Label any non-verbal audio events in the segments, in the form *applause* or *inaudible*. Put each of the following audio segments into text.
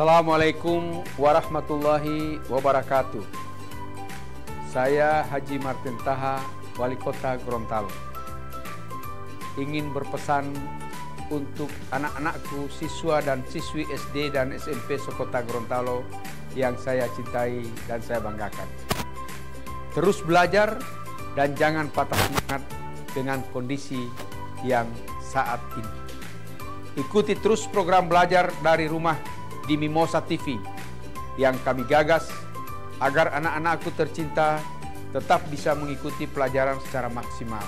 Assalamualaikum warahmatullahi wabarakatuh. Saya Haji Martin Taha, Wali Kota Gorontalo. Ingin berpesan untuk anak-anakku, siswa dan siswi SD dan SMP Sekota Gorontalo yang saya cintai dan saya banggakan. Terus belajar dan jangan patah semangat dengan kondisi yang saat ini. Ikuti terus program belajar dari rumah di Mimosa TV yang kami gagas agar anak-anakku tercinta tetap bisa mengikuti pelajaran secara maksimal.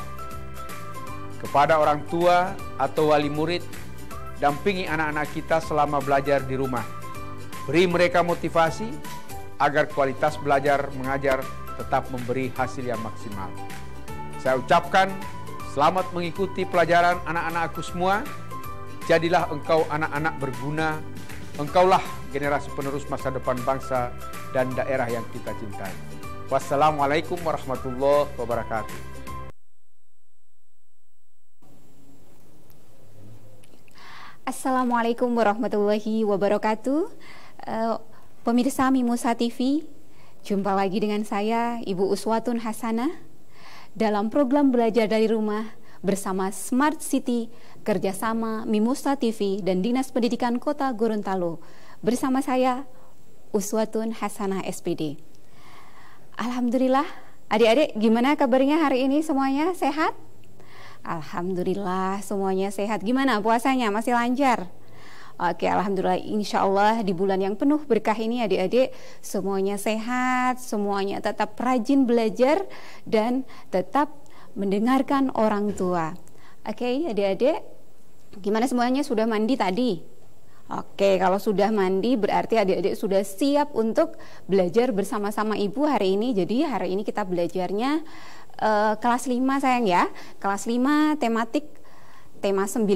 Kepada orang tua atau wali murid, dampingi anak-anak kita selama belajar di rumah. Beri mereka motivasi agar kualitas belajar mengajar tetap memberi hasil yang maksimal. Saya ucapkan selamat mengikuti pelajaran anak-anakku semua. Jadilah engkau anak-anak berguna Engkaulah generasi penerus masa depan bangsa dan daerah yang kita cintai. Wassalamualaikum warahmatullahi wabarakatuh. Assalamualaikum warahmatullahi wabarakatuh. Eh, pemirsa Mimusa TV, jumpa lagi dengan saya Ibu Uswatun Hasanah dalam program belajar dari rumah bersama Smart City kerjasama Mimusa TV dan Dinas Pendidikan Kota Gorontalo. Bersama saya, Uswatun Hasanah SPD. Alhamdulillah, adik-adik gimana kabarnya hari ini semuanya sehat? Alhamdulillah semuanya sehat. Gimana puasanya masih lancar? Oke, alhamdulillah insya Allah di bulan yang penuh berkah ini adik-adik semuanya sehat, semuanya tetap rajin belajar dan tetap mendengarkan orang tua. Oke, okay, adik-adik, gimana semuanya sudah mandi tadi? Oke, kalau sudah mandi berarti adik-adik sudah siap untuk belajar bersama-sama ibu hari ini. Jadi hari ini kita belajarnya uh, kelas 5 sayang ya. Kelas 5 tematik tema 9,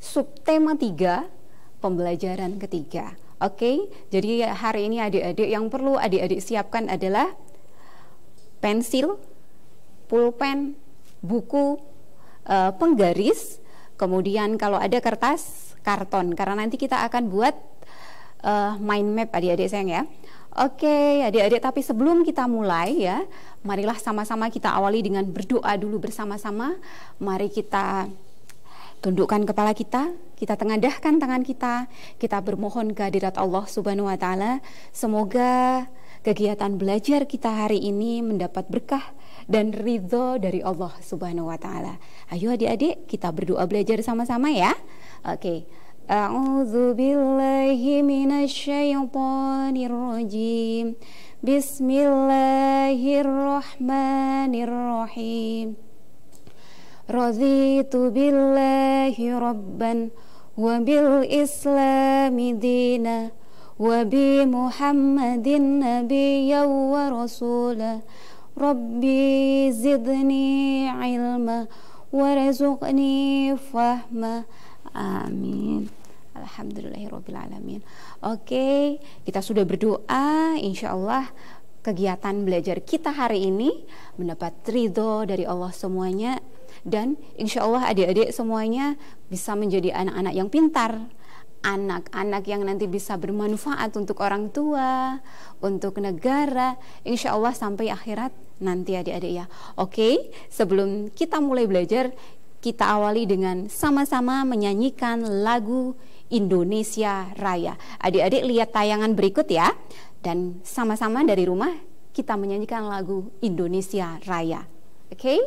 subtema 3, pembelajaran ketiga. Oke, jadi hari ini adik-adik yang perlu adik-adik siapkan adalah pensil, pulpen, buku, uh, penggaris, kemudian kalau ada kertas karton karena nanti kita akan buat uh, mind map adik-adik sayang ya. Oke, okay, adik-adik, tapi sebelum kita mulai ya, marilah sama-sama kita awali dengan berdoa dulu bersama-sama. Mari kita tundukkan kepala kita, kita tengadahkan tangan kita, kita bermohon kehadirat Allah Subhanahu wa taala. Semoga kegiatan belajar kita hari ini mendapat berkah dan ridho dari Allah Subhanahu wa taala. Ayo adik-adik kita berdoa belajar sama-sama ya. Oke. Okay. Bismillahirrahmanirrahim. Raditu billahi rabban wa bil islami dina wa bi muhammadin nabiyyan wa rasulah Rabbi zidni ilma warzuqni fahma amin Alhamdulillahirrabbilalamin Oke, kita sudah berdoa Insya Allah kegiatan belajar kita hari ini Mendapat ridho dari Allah semuanya Dan insya Allah adik-adik semuanya bisa menjadi anak-anak yang pintar anak-anak yang nanti bisa bermanfaat untuk orang tua, untuk negara, insya Allah sampai akhirat nanti adik-adik ya. Oke, sebelum kita mulai belajar, kita awali dengan sama-sama menyanyikan lagu Indonesia Raya. Adik-adik lihat tayangan berikut ya, dan sama-sama dari rumah kita menyanyikan lagu Indonesia Raya. Oke? Okay?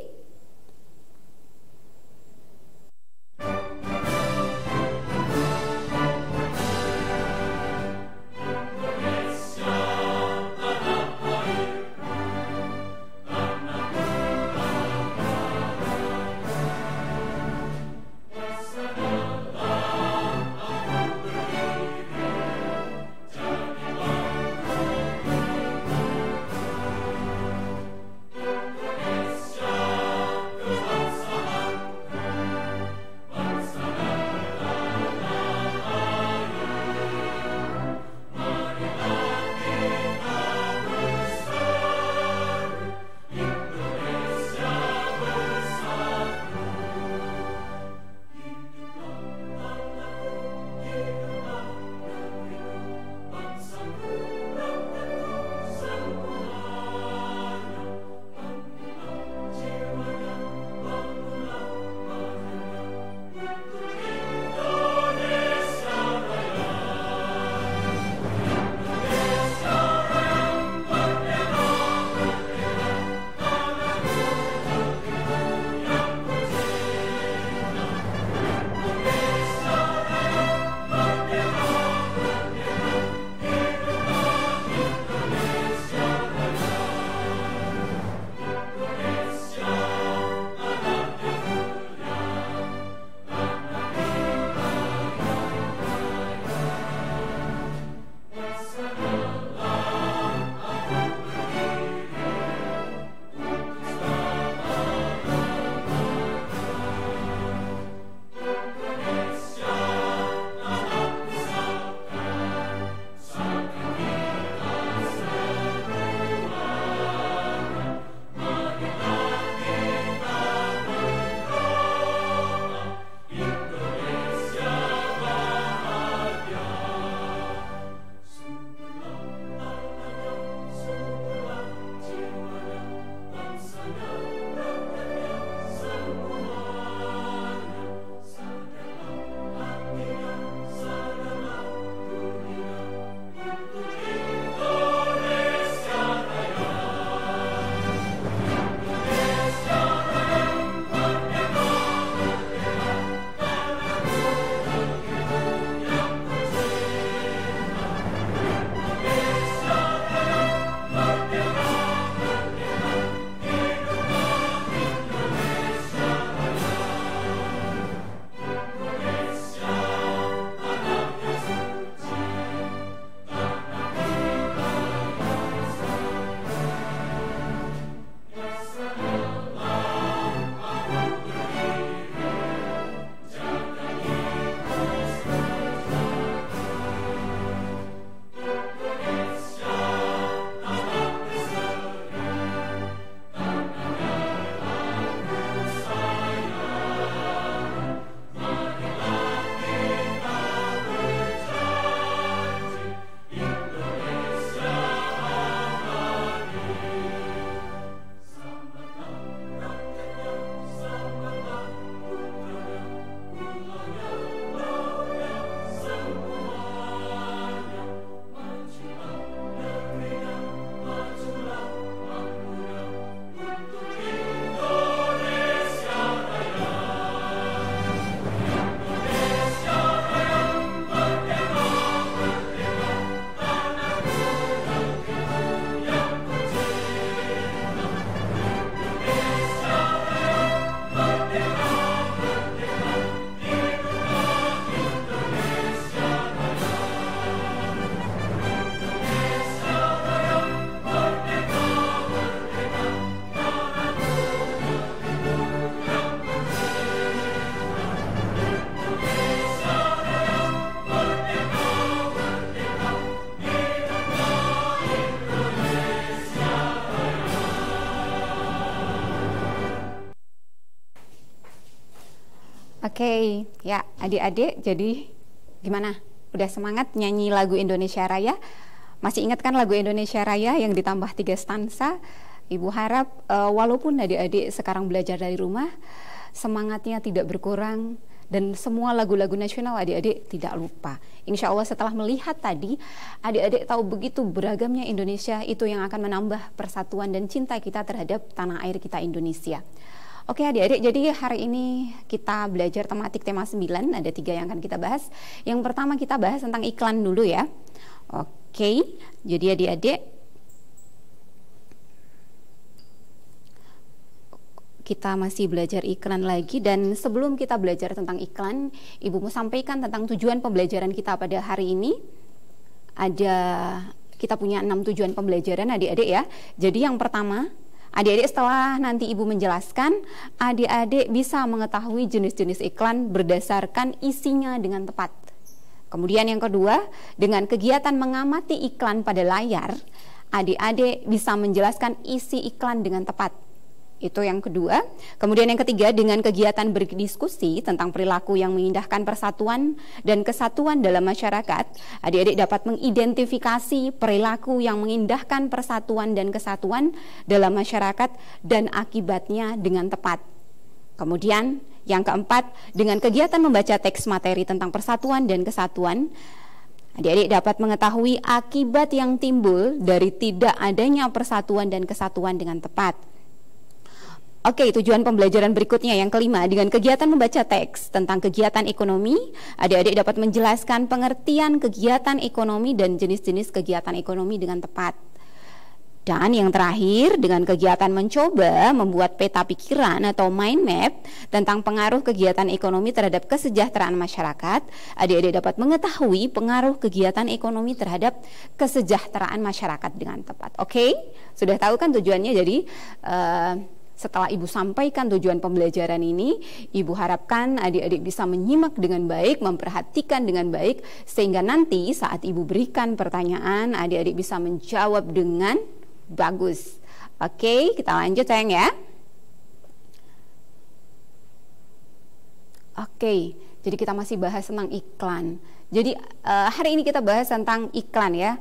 Oke, ya adik-adik, jadi gimana? Udah semangat nyanyi lagu Indonesia Raya? Masih ingat kan lagu Indonesia Raya yang ditambah tiga stansa? Ibu harap uh, walaupun adik-adik sekarang belajar dari rumah, semangatnya tidak berkurang dan semua lagu-lagu nasional adik-adik tidak lupa. Insya Allah setelah melihat tadi, adik-adik tahu begitu beragamnya Indonesia itu yang akan menambah persatuan dan cinta kita terhadap tanah air kita Indonesia. Oke adik-adik, jadi hari ini kita belajar tematik tema 9, ada tiga yang akan kita bahas. Yang pertama kita bahas tentang iklan dulu ya. Oke, jadi adik-adik, kita masih belajar iklan lagi dan sebelum kita belajar tentang iklan, ibu mau sampaikan tentang tujuan pembelajaran kita pada hari ini. Ada kita punya enam tujuan pembelajaran adik-adik ya. Jadi yang pertama Adik-adik setelah nanti Ibu menjelaskan, adik-adik bisa mengetahui jenis-jenis iklan berdasarkan isinya dengan tepat. Kemudian yang kedua, dengan kegiatan mengamati iklan pada layar, adik-adik bisa menjelaskan isi iklan dengan tepat. Itu yang kedua. Kemudian yang ketiga dengan kegiatan berdiskusi tentang perilaku yang mengindahkan persatuan dan kesatuan dalam masyarakat, adik-adik dapat mengidentifikasi perilaku yang mengindahkan persatuan dan kesatuan dalam masyarakat dan akibatnya dengan tepat. Kemudian yang keempat, dengan kegiatan membaca teks materi tentang persatuan dan kesatuan, Adik-adik dapat mengetahui akibat yang timbul dari tidak adanya persatuan dan kesatuan dengan tepat. Oke, tujuan pembelajaran berikutnya yang kelima dengan kegiatan membaca teks tentang kegiatan ekonomi, adik-adik dapat menjelaskan pengertian kegiatan ekonomi dan jenis-jenis kegiatan ekonomi dengan tepat. Dan yang terakhir, dengan kegiatan mencoba membuat peta pikiran atau mind map tentang pengaruh kegiatan ekonomi terhadap kesejahteraan masyarakat, adik-adik dapat mengetahui pengaruh kegiatan ekonomi terhadap kesejahteraan masyarakat dengan tepat. Oke, okay? sudah tahu kan tujuannya? Jadi, uh, setelah Ibu sampaikan tujuan pembelajaran ini, Ibu harapkan adik-adik bisa menyimak dengan baik, memperhatikan dengan baik, sehingga nanti saat Ibu berikan pertanyaan, adik-adik bisa menjawab dengan bagus. Oke, kita lanjut sayang ya. Oke, jadi kita masih bahas tentang iklan. Jadi eh, hari ini kita bahas tentang iklan ya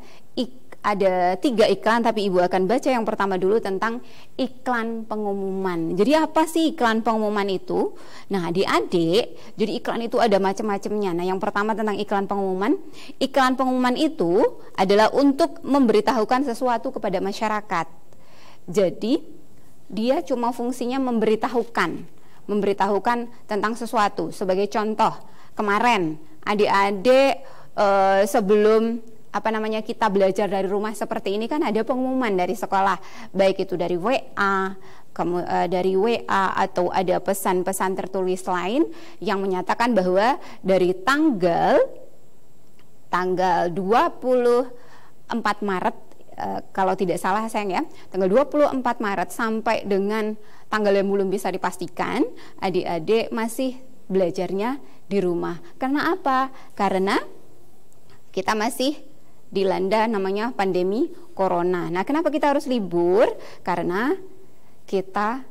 ada tiga iklan tapi ibu akan baca yang pertama dulu tentang iklan pengumuman. Jadi apa sih iklan pengumuman itu? Nah adik-adik, jadi iklan itu ada macam-macamnya. Nah yang pertama tentang iklan pengumuman, iklan pengumuman itu adalah untuk memberitahukan sesuatu kepada masyarakat. Jadi dia cuma fungsinya memberitahukan, memberitahukan tentang sesuatu. Sebagai contoh, kemarin adik-adik eh, sebelum apa namanya kita belajar dari rumah seperti ini kan ada pengumuman dari sekolah baik itu dari WA kamu uh, e, dari WA atau ada pesan-pesan tertulis lain yang menyatakan bahwa dari tanggal tanggal 24 Maret uh, kalau tidak salah sayang ya tanggal 24 Maret sampai dengan tanggal yang belum bisa dipastikan adik-adik masih belajarnya di rumah karena apa karena kita masih dilanda namanya pandemi corona. Nah, kenapa kita harus libur? Karena kita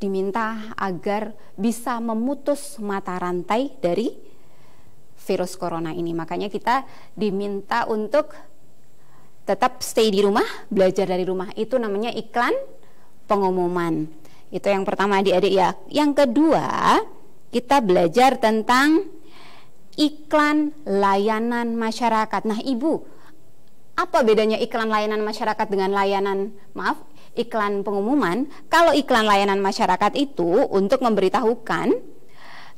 diminta agar bisa memutus mata rantai dari virus corona ini. Makanya kita diminta untuk tetap stay di rumah, belajar dari rumah. Itu namanya iklan pengumuman. Itu yang pertama adik-adik ya. Yang kedua, kita belajar tentang iklan layanan masyarakat. Nah, Ibu, apa bedanya iklan layanan masyarakat dengan layanan maaf iklan pengumuman kalau iklan layanan masyarakat itu untuk memberitahukan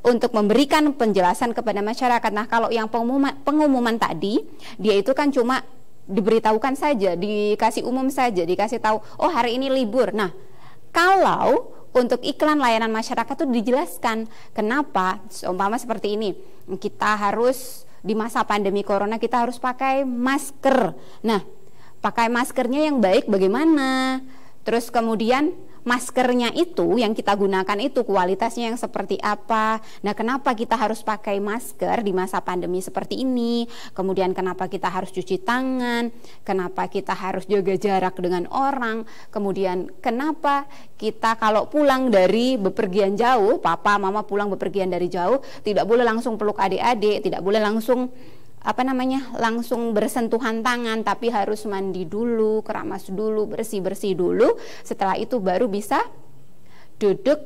untuk memberikan penjelasan kepada masyarakat nah kalau yang pengumuman pengumuman tadi dia itu kan cuma diberitahukan saja dikasih umum saja dikasih tahu oh hari ini libur nah kalau untuk iklan layanan masyarakat itu dijelaskan kenapa seumpama seperti ini kita harus di masa pandemi corona kita harus pakai masker. Nah, pakai maskernya yang baik bagaimana? Terus kemudian maskernya itu yang kita gunakan itu kualitasnya yang seperti apa. Nah, kenapa kita harus pakai masker di masa pandemi seperti ini? Kemudian kenapa kita harus cuci tangan? Kenapa kita harus jaga jarak dengan orang? Kemudian kenapa kita kalau pulang dari bepergian jauh, papa, mama pulang bepergian dari jauh, tidak boleh langsung peluk adik-adik, tidak boleh langsung apa namanya langsung bersentuhan tangan tapi harus mandi dulu keramas dulu bersih bersih dulu setelah itu baru bisa duduk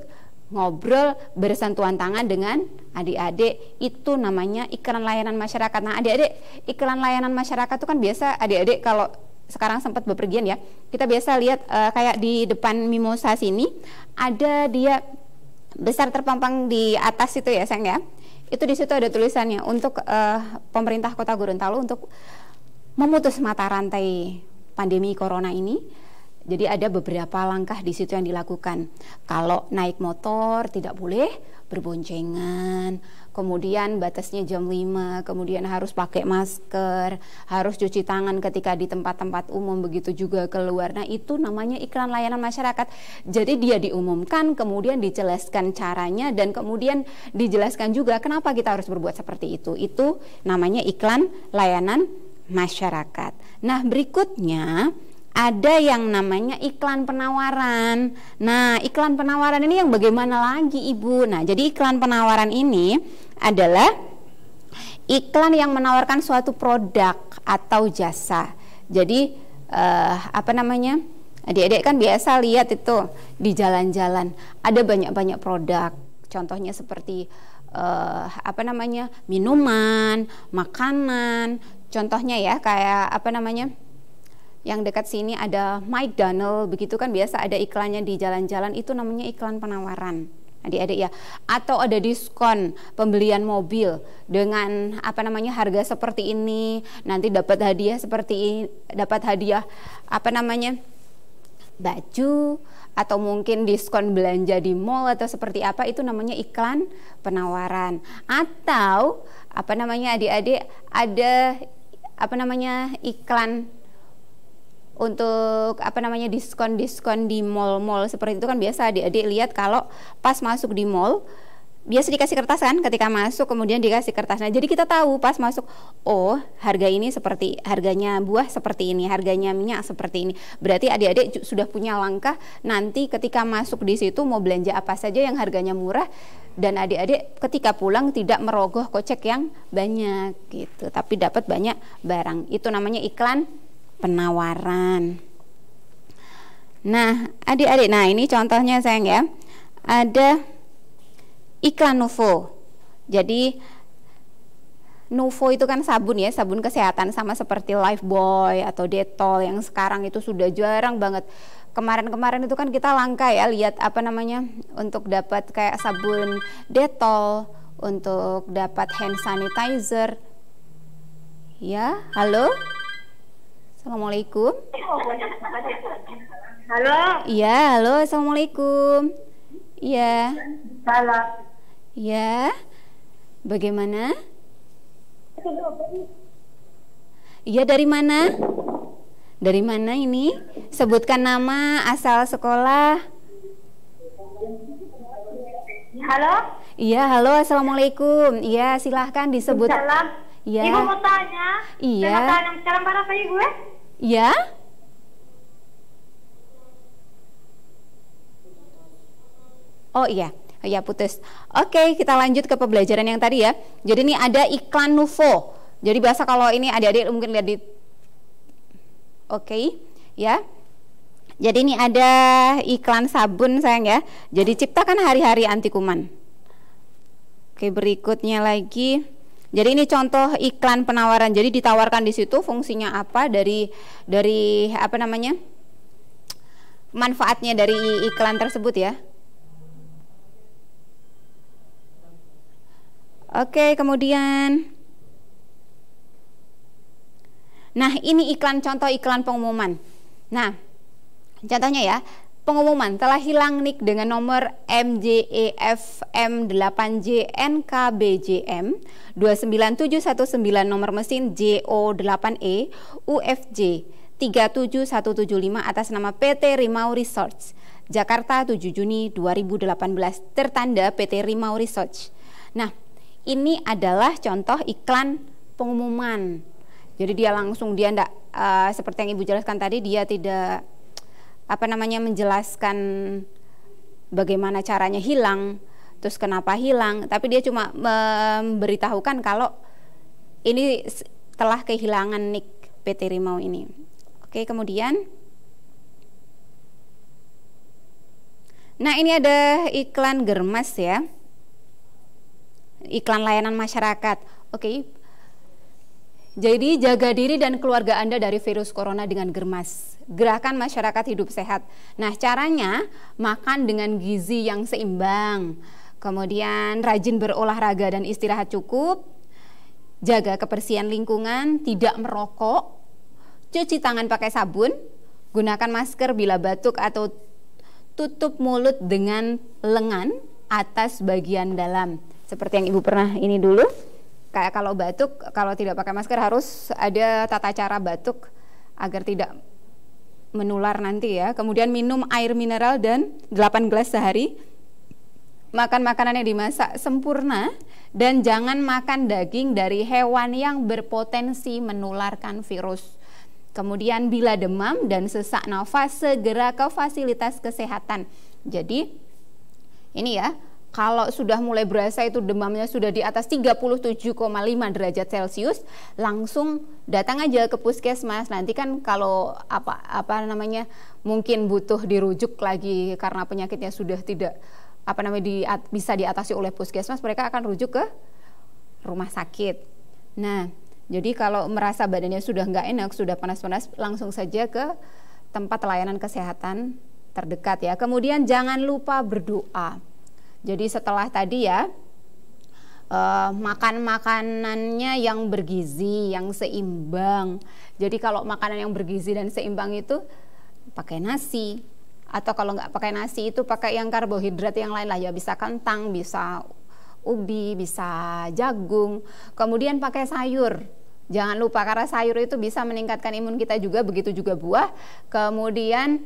ngobrol bersentuhan tangan dengan adik-adik itu namanya iklan layanan masyarakat nah adik-adik iklan layanan masyarakat itu kan biasa adik-adik kalau sekarang sempat bepergian ya kita biasa lihat e, kayak di depan mimosa sini ada dia besar terpampang di atas itu ya sayang ya itu di situ ada tulisannya untuk uh, pemerintah Kota Gorontalo untuk memutus mata rantai pandemi corona ini. Jadi ada beberapa langkah di situ yang dilakukan. Kalau naik motor tidak boleh berboncengan, kemudian batasnya jam 5, kemudian harus pakai masker, harus cuci tangan ketika di tempat-tempat umum begitu juga keluar. Nah, itu namanya iklan layanan masyarakat. Jadi dia diumumkan, kemudian dijelaskan caranya dan kemudian dijelaskan juga kenapa kita harus berbuat seperti itu. Itu namanya iklan layanan masyarakat. Nah, berikutnya ada yang namanya iklan penawaran. Nah, iklan penawaran ini yang bagaimana lagi, Ibu? Nah, jadi iklan penawaran ini adalah iklan yang menawarkan suatu produk atau jasa. Jadi eh, apa namanya? Adik-adik kan biasa lihat itu di jalan-jalan ada banyak-banyak produk. Contohnya seperti eh, apa namanya? minuman, makanan. Contohnya ya kayak apa namanya? yang dekat sini ada Mike Donnell, begitu kan biasa ada iklannya di jalan-jalan itu namanya iklan penawaran adik-adik ya atau ada diskon pembelian mobil dengan apa namanya harga seperti ini nanti dapat hadiah seperti ini dapat hadiah apa namanya baju atau mungkin diskon belanja di mall atau seperti apa itu namanya iklan penawaran atau apa namanya adik-adik ada apa namanya iklan untuk apa namanya diskon-diskon di mall-mall seperti itu kan biasa adik-adik lihat kalau pas masuk di mall biasa dikasih kertas kan ketika masuk kemudian dikasih kertas nah jadi kita tahu pas masuk oh harga ini seperti harganya buah seperti ini harganya minyak seperti ini berarti adik-adik sudah punya langkah nanti ketika masuk di situ mau belanja apa saja yang harganya murah dan adik-adik ketika pulang tidak merogoh kocek yang banyak gitu tapi dapat banyak barang itu namanya iklan penawaran. Nah, adik-adik, nah ini contohnya sayang ya. Ada iklan Nuvo. Jadi Nuvo itu kan sabun ya, sabun kesehatan sama seperti Lifebuoy atau Detol yang sekarang itu sudah jarang banget. Kemarin-kemarin itu kan kita langka ya lihat apa namanya untuk dapat kayak sabun Detol, untuk dapat hand sanitizer. Ya, halo? Assalamualaikum. Halo. Iya, halo. Assalamualaikum. Iya. Halo. Iya. Bagaimana? Iya, dari mana? Dari mana ini? Sebutkan nama, asal sekolah. Halo? Iya, halo. Assalamualaikum. Iya, silahkan disebut. Salam. Iya. Ibu mau tanya. Iya. Tanya sekarang berapa ibu ya? Ya? Oh iya, oh, ya putus. Oke, kita lanjut ke pembelajaran yang tadi ya. Jadi ini ada iklan Nuvo. Jadi biasa kalau ini adik-adik mungkin lihat di Oke, ya. Jadi ini ada iklan sabun sayang ya. Jadi ciptakan hari-hari anti kuman. Oke, berikutnya lagi. Jadi ini contoh iklan penawaran. Jadi ditawarkan di situ fungsinya apa dari dari apa namanya? manfaatnya dari iklan tersebut ya. Oke, kemudian Nah, ini iklan contoh iklan pengumuman. Nah, contohnya ya, pengumuman telah hilang nik dengan nomor MJEFM8JNKBJM 29719 e nomor mesin JO8E UFJ 37175 atas nama PT Rimau Research Jakarta 7 Juni 2018 tertanda PT Rimau Research. Nah, ini adalah contoh iklan pengumuman. Jadi dia langsung dia ndak uh, seperti yang Ibu jelaskan tadi dia tidak apa namanya menjelaskan bagaimana caranya hilang, terus kenapa hilang, tapi dia cuma memberitahukan kalau ini telah kehilangan nick PT Rimau ini. Oke, kemudian Nah, ini ada iklan germas ya. Iklan layanan masyarakat. Oke, jadi jaga diri dan keluarga Anda dari virus corona dengan germas. Gerakan masyarakat hidup sehat. Nah, caranya makan dengan gizi yang seimbang. Kemudian rajin berolahraga dan istirahat cukup. Jaga kebersihan lingkungan, tidak merokok. Cuci tangan pakai sabun. Gunakan masker bila batuk atau tutup mulut dengan lengan atas bagian dalam. Seperti yang Ibu pernah ini dulu kayak kalau batuk kalau tidak pakai masker harus ada tata cara batuk agar tidak menular nanti ya. Kemudian minum air mineral dan 8 gelas sehari. Makan makanan yang dimasak sempurna dan jangan makan daging dari hewan yang berpotensi menularkan virus. Kemudian bila demam dan sesak nafas segera ke fasilitas kesehatan. Jadi ini ya, kalau sudah mulai berasa itu demamnya sudah di atas 37,5 derajat Celcius, langsung datang aja ke puskesmas. Nanti kan kalau apa apa namanya mungkin butuh dirujuk lagi karena penyakitnya sudah tidak apa namanya di, bisa diatasi oleh puskesmas, mereka akan rujuk ke rumah sakit. Nah, jadi kalau merasa badannya sudah nggak enak, sudah panas-panas, langsung saja ke tempat layanan kesehatan terdekat ya. Kemudian jangan lupa berdoa jadi setelah tadi ya uh, eh, makan makanannya yang bergizi, yang seimbang. Jadi kalau makanan yang bergizi dan seimbang itu pakai nasi atau kalau nggak pakai nasi itu pakai yang karbohidrat yang lain lah ya bisa kentang, bisa ubi, bisa jagung. Kemudian pakai sayur. Jangan lupa karena sayur itu bisa meningkatkan imun kita juga, begitu juga buah. Kemudian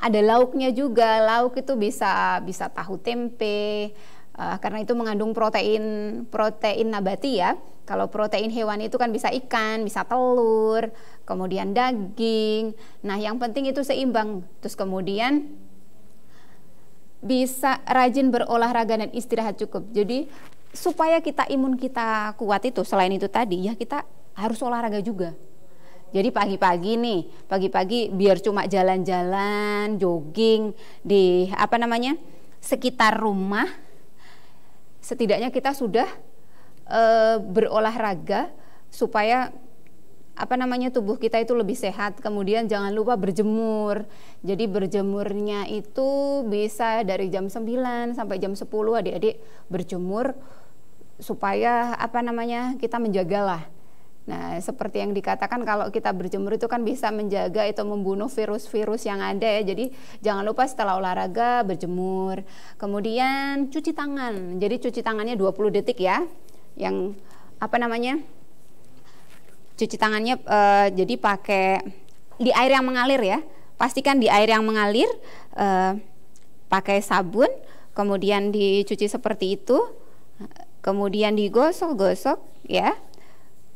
ada lauknya juga lauk itu bisa bisa tahu tempe uh, karena itu mengandung protein protein nabati ya kalau protein hewan itu kan bisa ikan, bisa telur, kemudian daging. Nah, yang penting itu seimbang. Terus kemudian bisa rajin berolahraga dan istirahat cukup. Jadi supaya kita imun kita kuat itu selain itu tadi ya kita harus olahraga juga. Jadi pagi-pagi nih, pagi-pagi biar cuma jalan-jalan, jogging di apa namanya? sekitar rumah setidaknya kita sudah e, berolahraga supaya apa namanya tubuh kita itu lebih sehat. Kemudian jangan lupa berjemur. Jadi berjemurnya itu bisa dari jam 9 sampai jam 10 adik-adik berjemur supaya apa namanya kita menjagalah Nah, seperti yang dikatakan kalau kita berjemur itu kan bisa menjaga itu membunuh virus-virus yang ada ya. Jadi jangan lupa setelah olahraga berjemur. Kemudian cuci tangan. Jadi cuci tangannya 20 detik ya. Yang apa namanya? Cuci tangannya e, jadi pakai di air yang mengalir ya. Pastikan di air yang mengalir e, pakai sabun, kemudian dicuci seperti itu. Kemudian digosok-gosok ya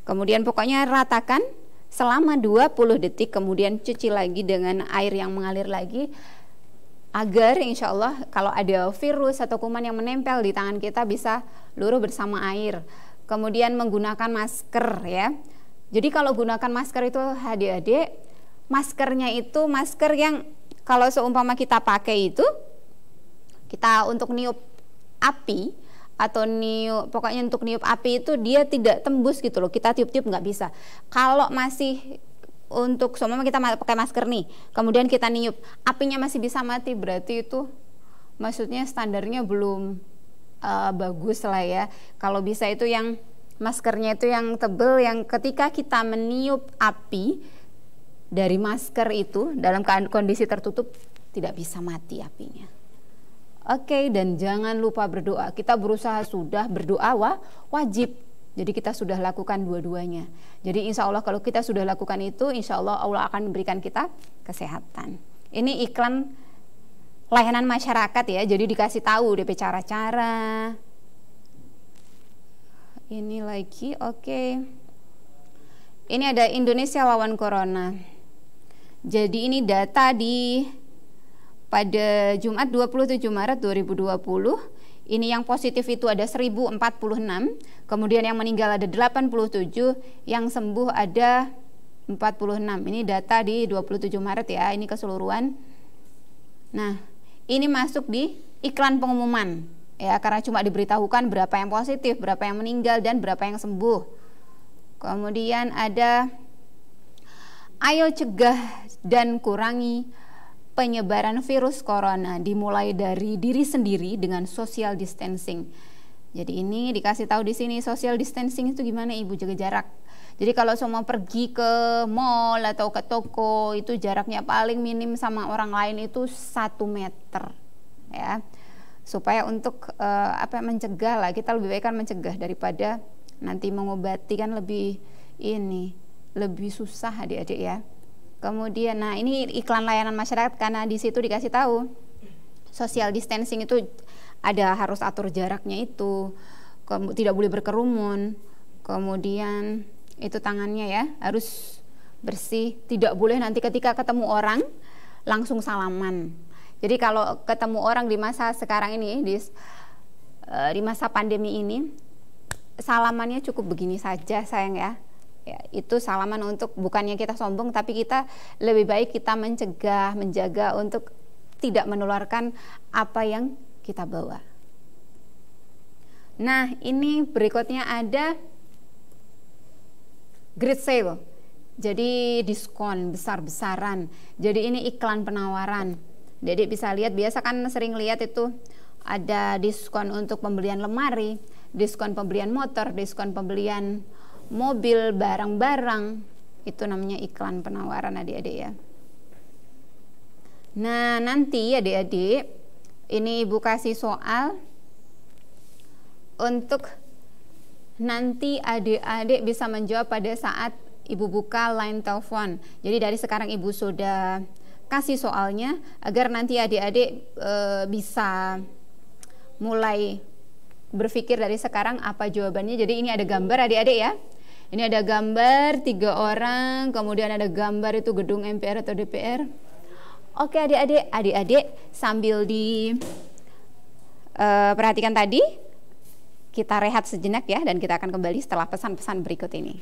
Kemudian pokoknya ratakan selama 20 detik kemudian cuci lagi dengan air yang mengalir lagi agar insya Allah kalau ada virus atau kuman yang menempel di tangan kita bisa luruh bersama air kemudian menggunakan masker ya jadi kalau gunakan masker itu adik-adik maskernya itu masker yang kalau seumpama kita pakai itu kita untuk niup api atau niup pokoknya untuk niup api itu dia tidak tembus gitu loh kita tiup-tiup nggak bisa kalau masih untuk semua kita pakai masker nih kemudian kita niup apinya masih bisa mati berarti itu maksudnya standarnya belum uh, bagus lah ya kalau bisa itu yang maskernya itu yang tebel yang ketika kita meniup api dari masker itu dalam kondisi tertutup tidak bisa mati apinya Oke, okay, dan jangan lupa berdoa. Kita berusaha sudah berdoa wah, wajib. Jadi kita sudah lakukan dua-duanya. Jadi insya Allah kalau kita sudah lakukan itu, insya Allah Allah akan memberikan kita kesehatan. Ini iklan layanan masyarakat ya. Jadi dikasih tahu DP cara-cara. Ini lagi, oke. Okay. Ini ada Indonesia lawan Corona. Jadi ini data di pada Jumat 27 Maret 2020 ini yang positif itu ada 1046, kemudian yang meninggal ada 87, yang sembuh ada 46. Ini data di 27 Maret ya, ini keseluruhan. Nah, ini masuk di iklan pengumuman ya karena cuma diberitahukan berapa yang positif, berapa yang meninggal dan berapa yang sembuh. Kemudian ada ayo cegah dan kurangi penyebaran virus corona dimulai dari diri sendiri dengan social distancing. Jadi ini dikasih tahu di sini social distancing itu gimana Ibu jaga jarak. Jadi kalau semua pergi ke mall atau ke toko itu jaraknya paling minim sama orang lain itu satu meter ya supaya untuk uh, apa mencegah lah kita lebih baik kan mencegah daripada nanti mengobati kan lebih ini lebih susah adik-adik ya. Kemudian, nah ini iklan layanan masyarakat karena di situ dikasih tahu social distancing itu ada harus atur jaraknya itu, tidak boleh berkerumun, kemudian itu tangannya ya harus bersih, tidak boleh nanti ketika ketemu orang langsung salaman. Jadi kalau ketemu orang di masa sekarang ini di eh, di masa pandemi ini salamannya cukup begini saja sayang ya ya, itu salaman untuk bukannya kita sombong tapi kita lebih baik kita mencegah menjaga untuk tidak menularkan apa yang kita bawa nah ini berikutnya ada great sale jadi diskon besar-besaran jadi ini iklan penawaran jadi bisa lihat biasa kan sering lihat itu ada diskon untuk pembelian lemari diskon pembelian motor diskon pembelian mobil, barang-barang. Itu namanya iklan penawaran adik-adik ya. Nah, nanti adik-adik, ini Ibu kasih soal untuk nanti adik-adik bisa menjawab pada saat Ibu buka line telepon. Jadi dari sekarang Ibu sudah kasih soalnya agar nanti adik-adik e, bisa mulai berpikir dari sekarang apa jawabannya. Jadi ini ada gambar adik-adik ya. Ini ada gambar tiga orang, kemudian ada gambar itu gedung MPR atau DPR. Oke adik-adik, adik-adik sambil di uh, perhatikan tadi, kita rehat sejenak ya dan kita akan kembali setelah pesan-pesan berikut ini.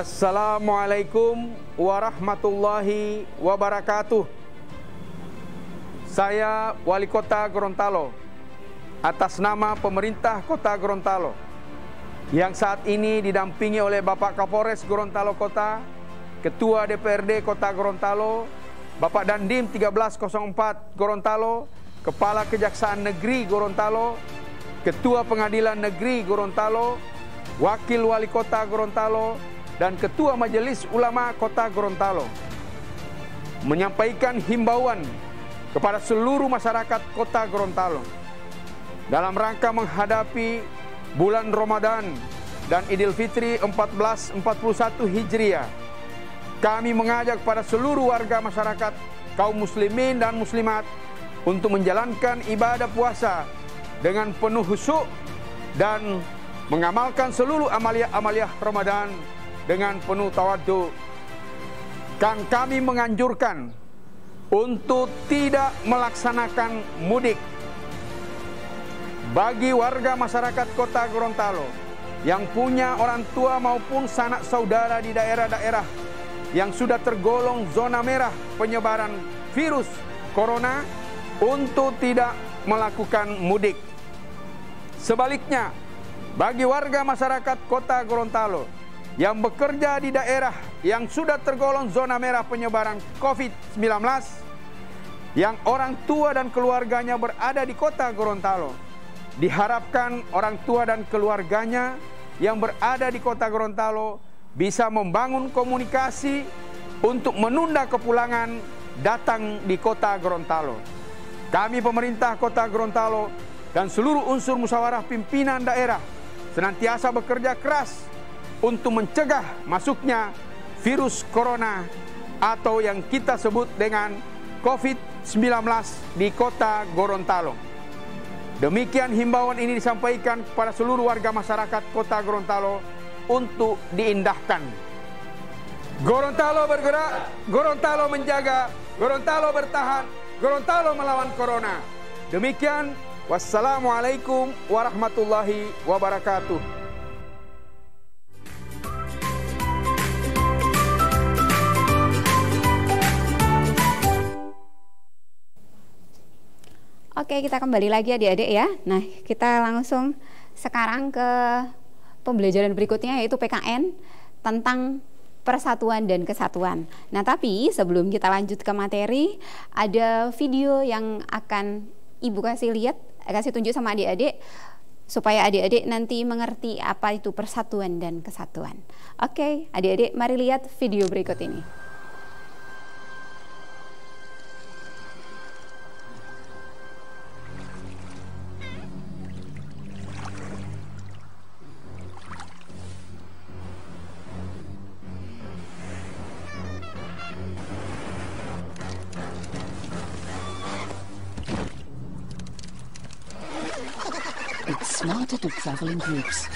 Assalamualaikum warahmatullahi wabarakatuh. Saya Wali Kota Gorontalo atas nama pemerintah Kota Gorontalo yang saat ini didampingi oleh Bapak Kapolres Gorontalo Kota, Ketua DPRD Kota Gorontalo, Bapak Dandim 1304 Gorontalo, Kepala Kejaksaan Negeri Gorontalo, Ketua Pengadilan Negeri Gorontalo, Wakil Wali Kota Gorontalo, dan Ketua Majelis Ulama Kota Gorontalo menyampaikan himbauan kepada seluruh masyarakat Kota Gorontalo dalam rangka menghadapi bulan Ramadan dan Idul Fitri 1441 Hijriah. Kami mengajak pada seluruh warga masyarakat kaum muslimin dan muslimat untuk menjalankan ibadah puasa dengan penuh husuk dan mengamalkan seluruh amalia-amalia Ramadan dengan penuh tawadu. Kan kami menganjurkan untuk tidak melaksanakan mudik bagi warga masyarakat kota Gorontalo yang punya orang tua maupun sanak saudara di daerah-daerah yang sudah tergolong zona merah penyebaran virus corona untuk tidak melakukan mudik. Sebaliknya, bagi warga masyarakat kota Gorontalo yang bekerja di daerah yang sudah tergolong zona merah penyebaran COVID-19, yang orang tua dan keluarganya berada di kota Gorontalo. Diharapkan orang tua dan keluarganya yang berada di kota Gorontalo bisa membangun komunikasi untuk menunda kepulangan datang di kota Gorontalo. Kami pemerintah kota Gorontalo dan seluruh unsur musyawarah pimpinan daerah senantiasa bekerja keras untuk mencegah masuknya virus corona atau yang kita sebut dengan COVID-19 di kota Gorontalo. Demikian himbauan ini disampaikan kepada seluruh warga masyarakat kota Gorontalo untuk diindahkan. Gorontalo bergerak, Gorontalo menjaga, Gorontalo bertahan, Gorontalo melawan Corona. Demikian, wassalamualaikum warahmatullahi wabarakatuh. Oke, kita kembali lagi adik-adik ya. Nah, kita langsung sekarang ke pembelajaran berikutnya yaitu PKN tentang persatuan dan kesatuan. Nah, tapi sebelum kita lanjut ke materi, ada video yang akan Ibu kasih lihat, eh, kasih tunjuk sama adik-adik supaya adik-adik nanti mengerti apa itu persatuan dan kesatuan. Oke, adik-adik mari lihat video berikut ini. started to travel in groups.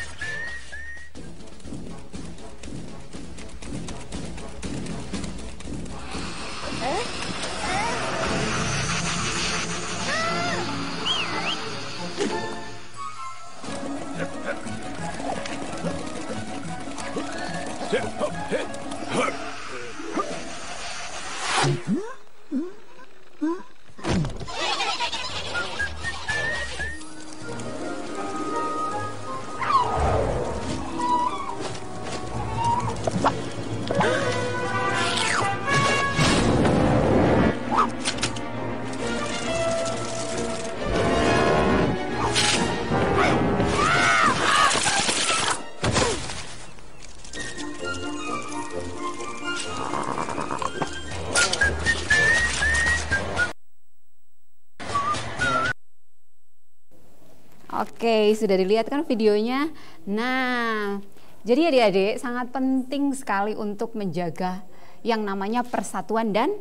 sudah dilihat kan videonya. Nah, jadi adik-adik sangat penting sekali untuk menjaga yang namanya persatuan dan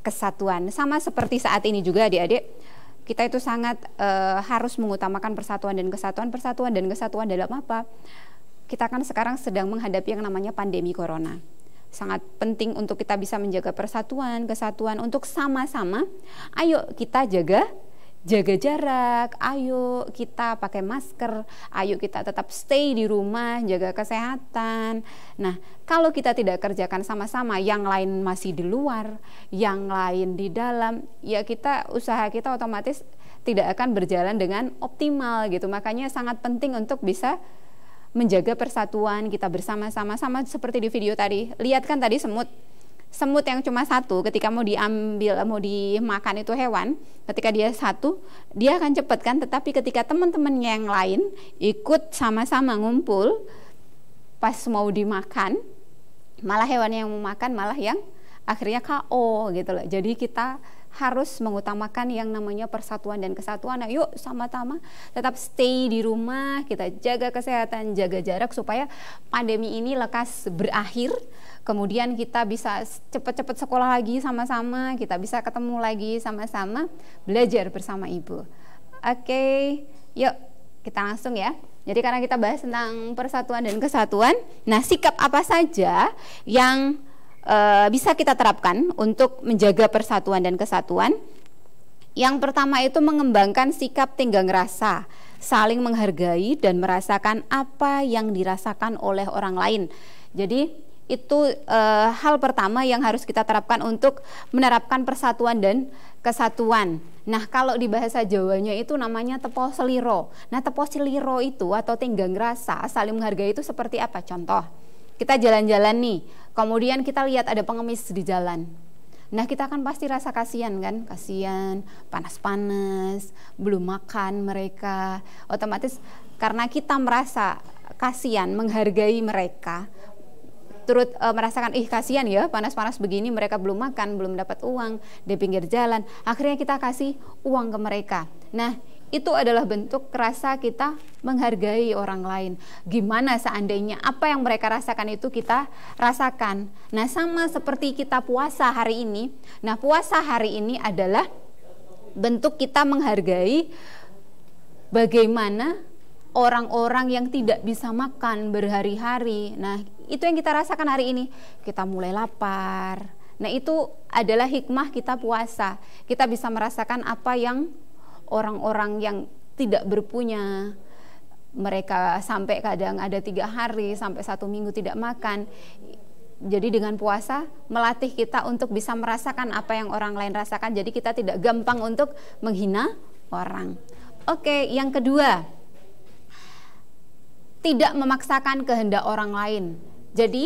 kesatuan. Sama seperti saat ini juga adik-adik, kita itu sangat e, harus mengutamakan persatuan dan kesatuan. Persatuan dan kesatuan dalam apa? Kita kan sekarang sedang menghadapi yang namanya pandemi corona sangat penting untuk kita bisa menjaga persatuan, kesatuan untuk sama-sama. Ayo kita jaga jaga jarak, ayo kita pakai masker, ayo kita tetap stay di rumah, jaga kesehatan. Nah, kalau kita tidak kerjakan sama-sama, yang lain masih di luar, yang lain di dalam, ya kita usaha kita otomatis tidak akan berjalan dengan optimal gitu. Makanya sangat penting untuk bisa menjaga persatuan kita bersama-sama sama seperti di video tadi. Lihat kan tadi semut semut yang cuma satu ketika mau diambil mau dimakan itu hewan ketika dia satu dia akan cepat kan tetapi ketika teman-temannya yang lain ikut sama-sama ngumpul pas mau dimakan malah hewan yang mau makan malah yang akhirnya KO gitu loh jadi kita harus mengutamakan yang namanya persatuan dan kesatuan. Nah, yuk sama-sama tetap stay di rumah, kita jaga kesehatan, jaga jarak supaya pandemi ini lekas berakhir kemudian kita bisa cepat-cepat sekolah lagi sama-sama, kita bisa ketemu lagi sama-sama, belajar bersama ibu. Oke, okay, yuk kita langsung ya. Jadi karena kita bahas tentang persatuan dan kesatuan, nah sikap apa saja yang uh, bisa kita terapkan untuk menjaga persatuan dan kesatuan? Yang pertama itu mengembangkan sikap tenggang rasa, saling menghargai dan merasakan apa yang dirasakan oleh orang lain. Jadi itu e, hal pertama yang harus kita terapkan untuk menerapkan persatuan dan kesatuan. Nah, kalau di bahasa Jawanya itu namanya tepo seliro. Nah, tepo seliro itu atau tinggang rasa saling menghargai itu seperti apa? Contoh, kita jalan-jalan nih, kemudian kita lihat ada pengemis di jalan. Nah, kita kan pasti rasa kasihan kan? Kasihan, panas-panas, belum makan mereka. Otomatis karena kita merasa kasihan, menghargai mereka, turut uh, merasakan ih kasihan ya panas-panas begini mereka belum makan, belum dapat uang di pinggir jalan. Akhirnya kita kasih uang ke mereka. Nah, itu adalah bentuk rasa kita menghargai orang lain. Gimana seandainya apa yang mereka rasakan itu kita rasakan. Nah, sama seperti kita puasa hari ini. Nah, puasa hari ini adalah bentuk kita menghargai bagaimana orang-orang yang tidak bisa makan berhari-hari. Nah, itu yang kita rasakan hari ini. Kita mulai lapar. Nah, itu adalah hikmah kita puasa. Kita bisa merasakan apa yang orang-orang yang tidak berpunya mereka sampai kadang ada tiga hari sampai satu minggu tidak makan jadi dengan puasa melatih kita untuk bisa merasakan apa yang orang lain rasakan jadi kita tidak gampang untuk menghina orang oke yang kedua tidak memaksakan kehendak orang lain jadi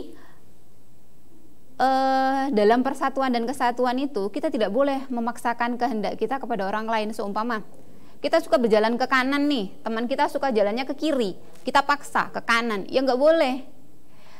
uh, dalam persatuan dan kesatuan itu kita tidak boleh memaksakan kehendak kita kepada orang lain seumpama kita suka berjalan ke kanan nih teman kita suka jalannya ke kiri kita paksa ke kanan ya nggak boleh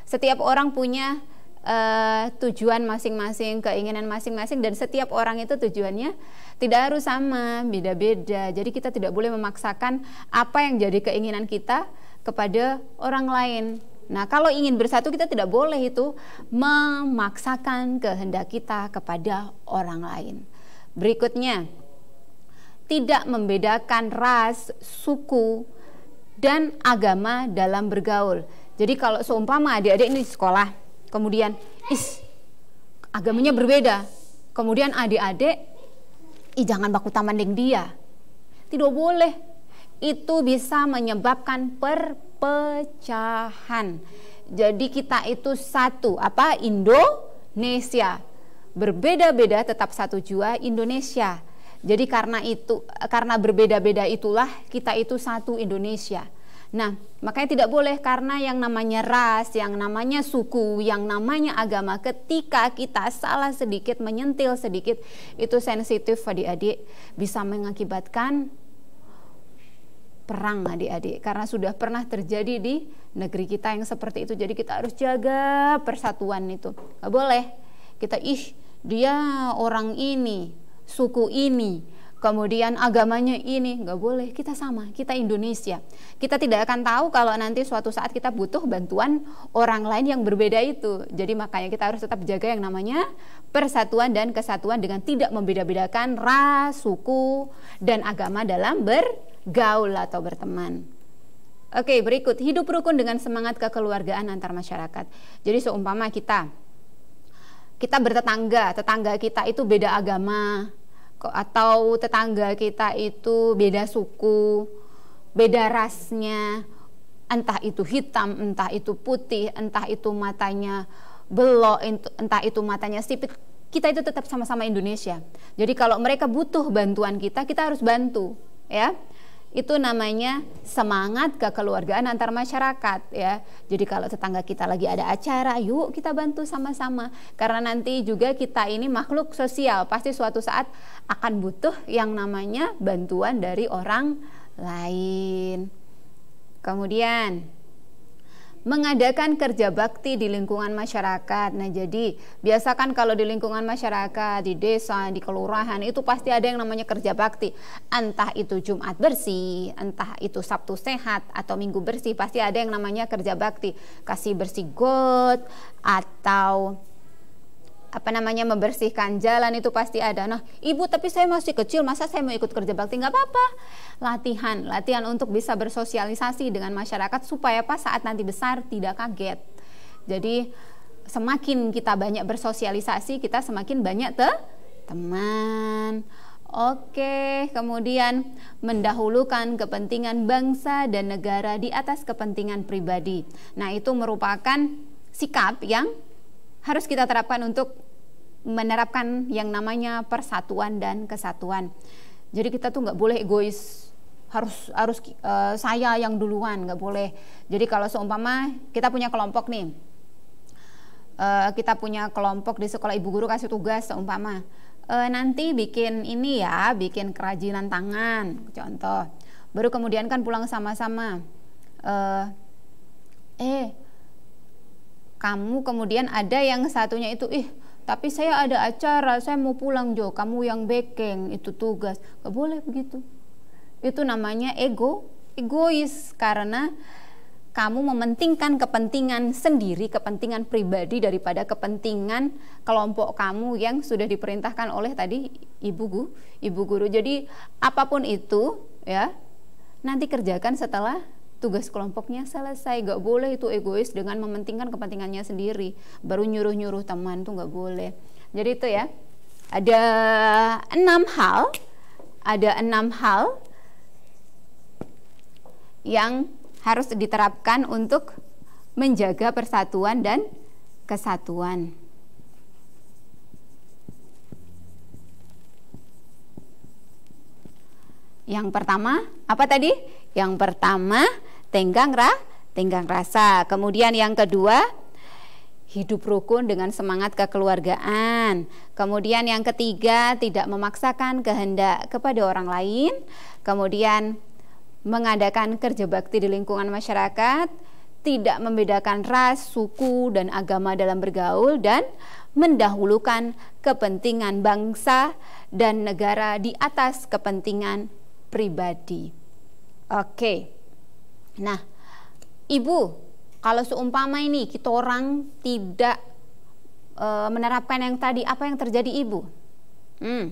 setiap orang punya uh, tujuan masing-masing keinginan masing-masing dan setiap orang itu tujuannya tidak harus sama beda-beda jadi kita tidak boleh memaksakan apa yang jadi keinginan kita kepada orang lain Nah, kalau ingin bersatu kita tidak boleh itu memaksakan kehendak kita kepada orang lain. Berikutnya, tidak membedakan ras, suku, dan agama dalam bergaul. Jadi kalau seumpama adik-adik ini di sekolah, kemudian is agamanya berbeda, kemudian adik-adik ih jangan baku taman dengan dia. Tidak boleh. Itu bisa menyebabkan per pecahan. Jadi kita itu satu, apa? Indonesia. Berbeda-beda tetap satu jua Indonesia. Jadi karena itu karena berbeda-beda itulah kita itu satu Indonesia. Nah, makanya tidak boleh karena yang namanya ras, yang namanya suku, yang namanya agama ketika kita salah sedikit menyentil sedikit itu sensitif adik-adik bisa mengakibatkan perang adik-adik karena sudah pernah terjadi di negeri kita yang seperti itu jadi kita harus jaga persatuan itu nggak boleh kita ih dia orang ini suku ini kemudian agamanya ini nggak boleh kita sama kita Indonesia kita tidak akan tahu kalau nanti suatu saat kita butuh bantuan orang lain yang berbeda itu jadi makanya kita harus tetap jaga yang namanya persatuan dan kesatuan dengan tidak membeda-bedakan ras suku dan agama dalam ber bergaul atau berteman. Oke, berikut hidup rukun dengan semangat kekeluargaan antar masyarakat. Jadi seumpama kita kita bertetangga, tetangga kita itu beda agama atau tetangga kita itu beda suku, beda rasnya, entah itu hitam, entah itu putih, entah itu matanya belok, entah itu matanya sipit, kita itu tetap sama-sama Indonesia. Jadi kalau mereka butuh bantuan kita, kita harus bantu, ya itu namanya semangat kekeluargaan antar masyarakat ya. Jadi kalau tetangga kita lagi ada acara, yuk kita bantu sama-sama. Karena nanti juga kita ini makhluk sosial, pasti suatu saat akan butuh yang namanya bantuan dari orang lain. Kemudian mengadakan kerja bakti di lingkungan masyarakat. Nah, jadi biasakan kalau di lingkungan masyarakat, di desa, di kelurahan itu pasti ada yang namanya kerja bakti. Entah itu Jumat bersih, entah itu Sabtu sehat atau Minggu bersih, pasti ada yang namanya kerja bakti. Kasih bersih got atau apa namanya membersihkan jalan itu pasti ada. Nah, ibu tapi saya masih kecil, masa saya mau ikut kerja bakti nggak apa-apa latihan, latihan untuk bisa bersosialisasi dengan masyarakat supaya pas saat nanti besar tidak kaget. Jadi semakin kita banyak bersosialisasi, kita semakin banyak te teman. Oke, kemudian mendahulukan kepentingan bangsa dan negara di atas kepentingan pribadi. Nah, itu merupakan sikap yang harus kita terapkan untuk menerapkan yang namanya persatuan dan kesatuan. Jadi kita tuh nggak boleh egois harus harus uh, saya yang duluan nggak boleh jadi kalau seumpama kita punya kelompok nih uh, kita punya kelompok di sekolah ibu guru kasih tugas seumpama uh, nanti bikin ini ya bikin kerajinan tangan contoh baru kemudian kan pulang sama-sama uh, eh kamu kemudian ada yang satunya itu ih tapi saya ada acara, saya mau pulang Jo, kamu yang backing itu tugas. Gak boleh begitu itu namanya ego egois karena kamu mementingkan kepentingan sendiri, kepentingan pribadi daripada kepentingan kelompok kamu yang sudah diperintahkan oleh tadi ibu guru, ibu guru. Jadi apapun itu ya nanti kerjakan setelah tugas kelompoknya selesai. Gak boleh itu egois dengan mementingkan kepentingannya sendiri. Baru nyuruh-nyuruh teman tuh gak boleh. Jadi itu ya. Ada enam hal, ada enam hal yang harus diterapkan untuk menjaga persatuan dan kesatuan. Yang pertama, apa tadi? Yang pertama, tenggang rah, tenggang rasa. Kemudian yang kedua, hidup rukun dengan semangat kekeluargaan. Kemudian yang ketiga, tidak memaksakan kehendak kepada orang lain. Kemudian mengadakan kerja bakti di lingkungan masyarakat, tidak membedakan ras, suku, dan agama dalam bergaul, dan mendahulukan kepentingan bangsa dan negara di atas kepentingan pribadi. Oke, nah, ibu, kalau seumpama ini kita orang tidak e, menerapkan yang tadi, apa yang terjadi ibu? Hmm.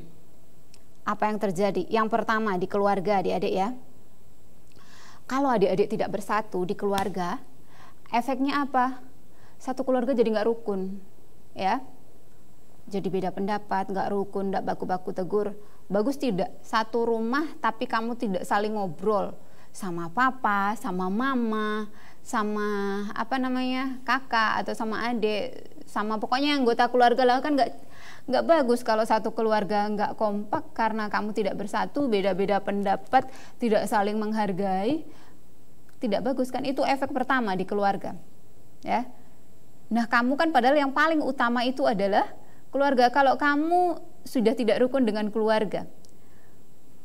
Apa yang terjadi? Yang pertama di keluarga, adik-adik ya. Kalau adik-adik tidak bersatu di keluarga, efeknya apa? Satu keluarga jadi nggak rukun, ya. Jadi beda pendapat, nggak rukun, nggak baku-baku tegur. Bagus tidak? Satu rumah tapi kamu tidak saling ngobrol sama papa, sama mama, sama apa namanya kakak atau sama adik, sama pokoknya anggota keluarga lah kan nggak nggak bagus kalau satu keluarga nggak kompak karena kamu tidak bersatu, beda-beda pendapat, tidak saling menghargai, tidak bagus kan? Itu efek pertama di keluarga, ya. Nah kamu kan padahal yang paling utama itu adalah keluarga. Kalau kamu sudah tidak rukun dengan keluarga,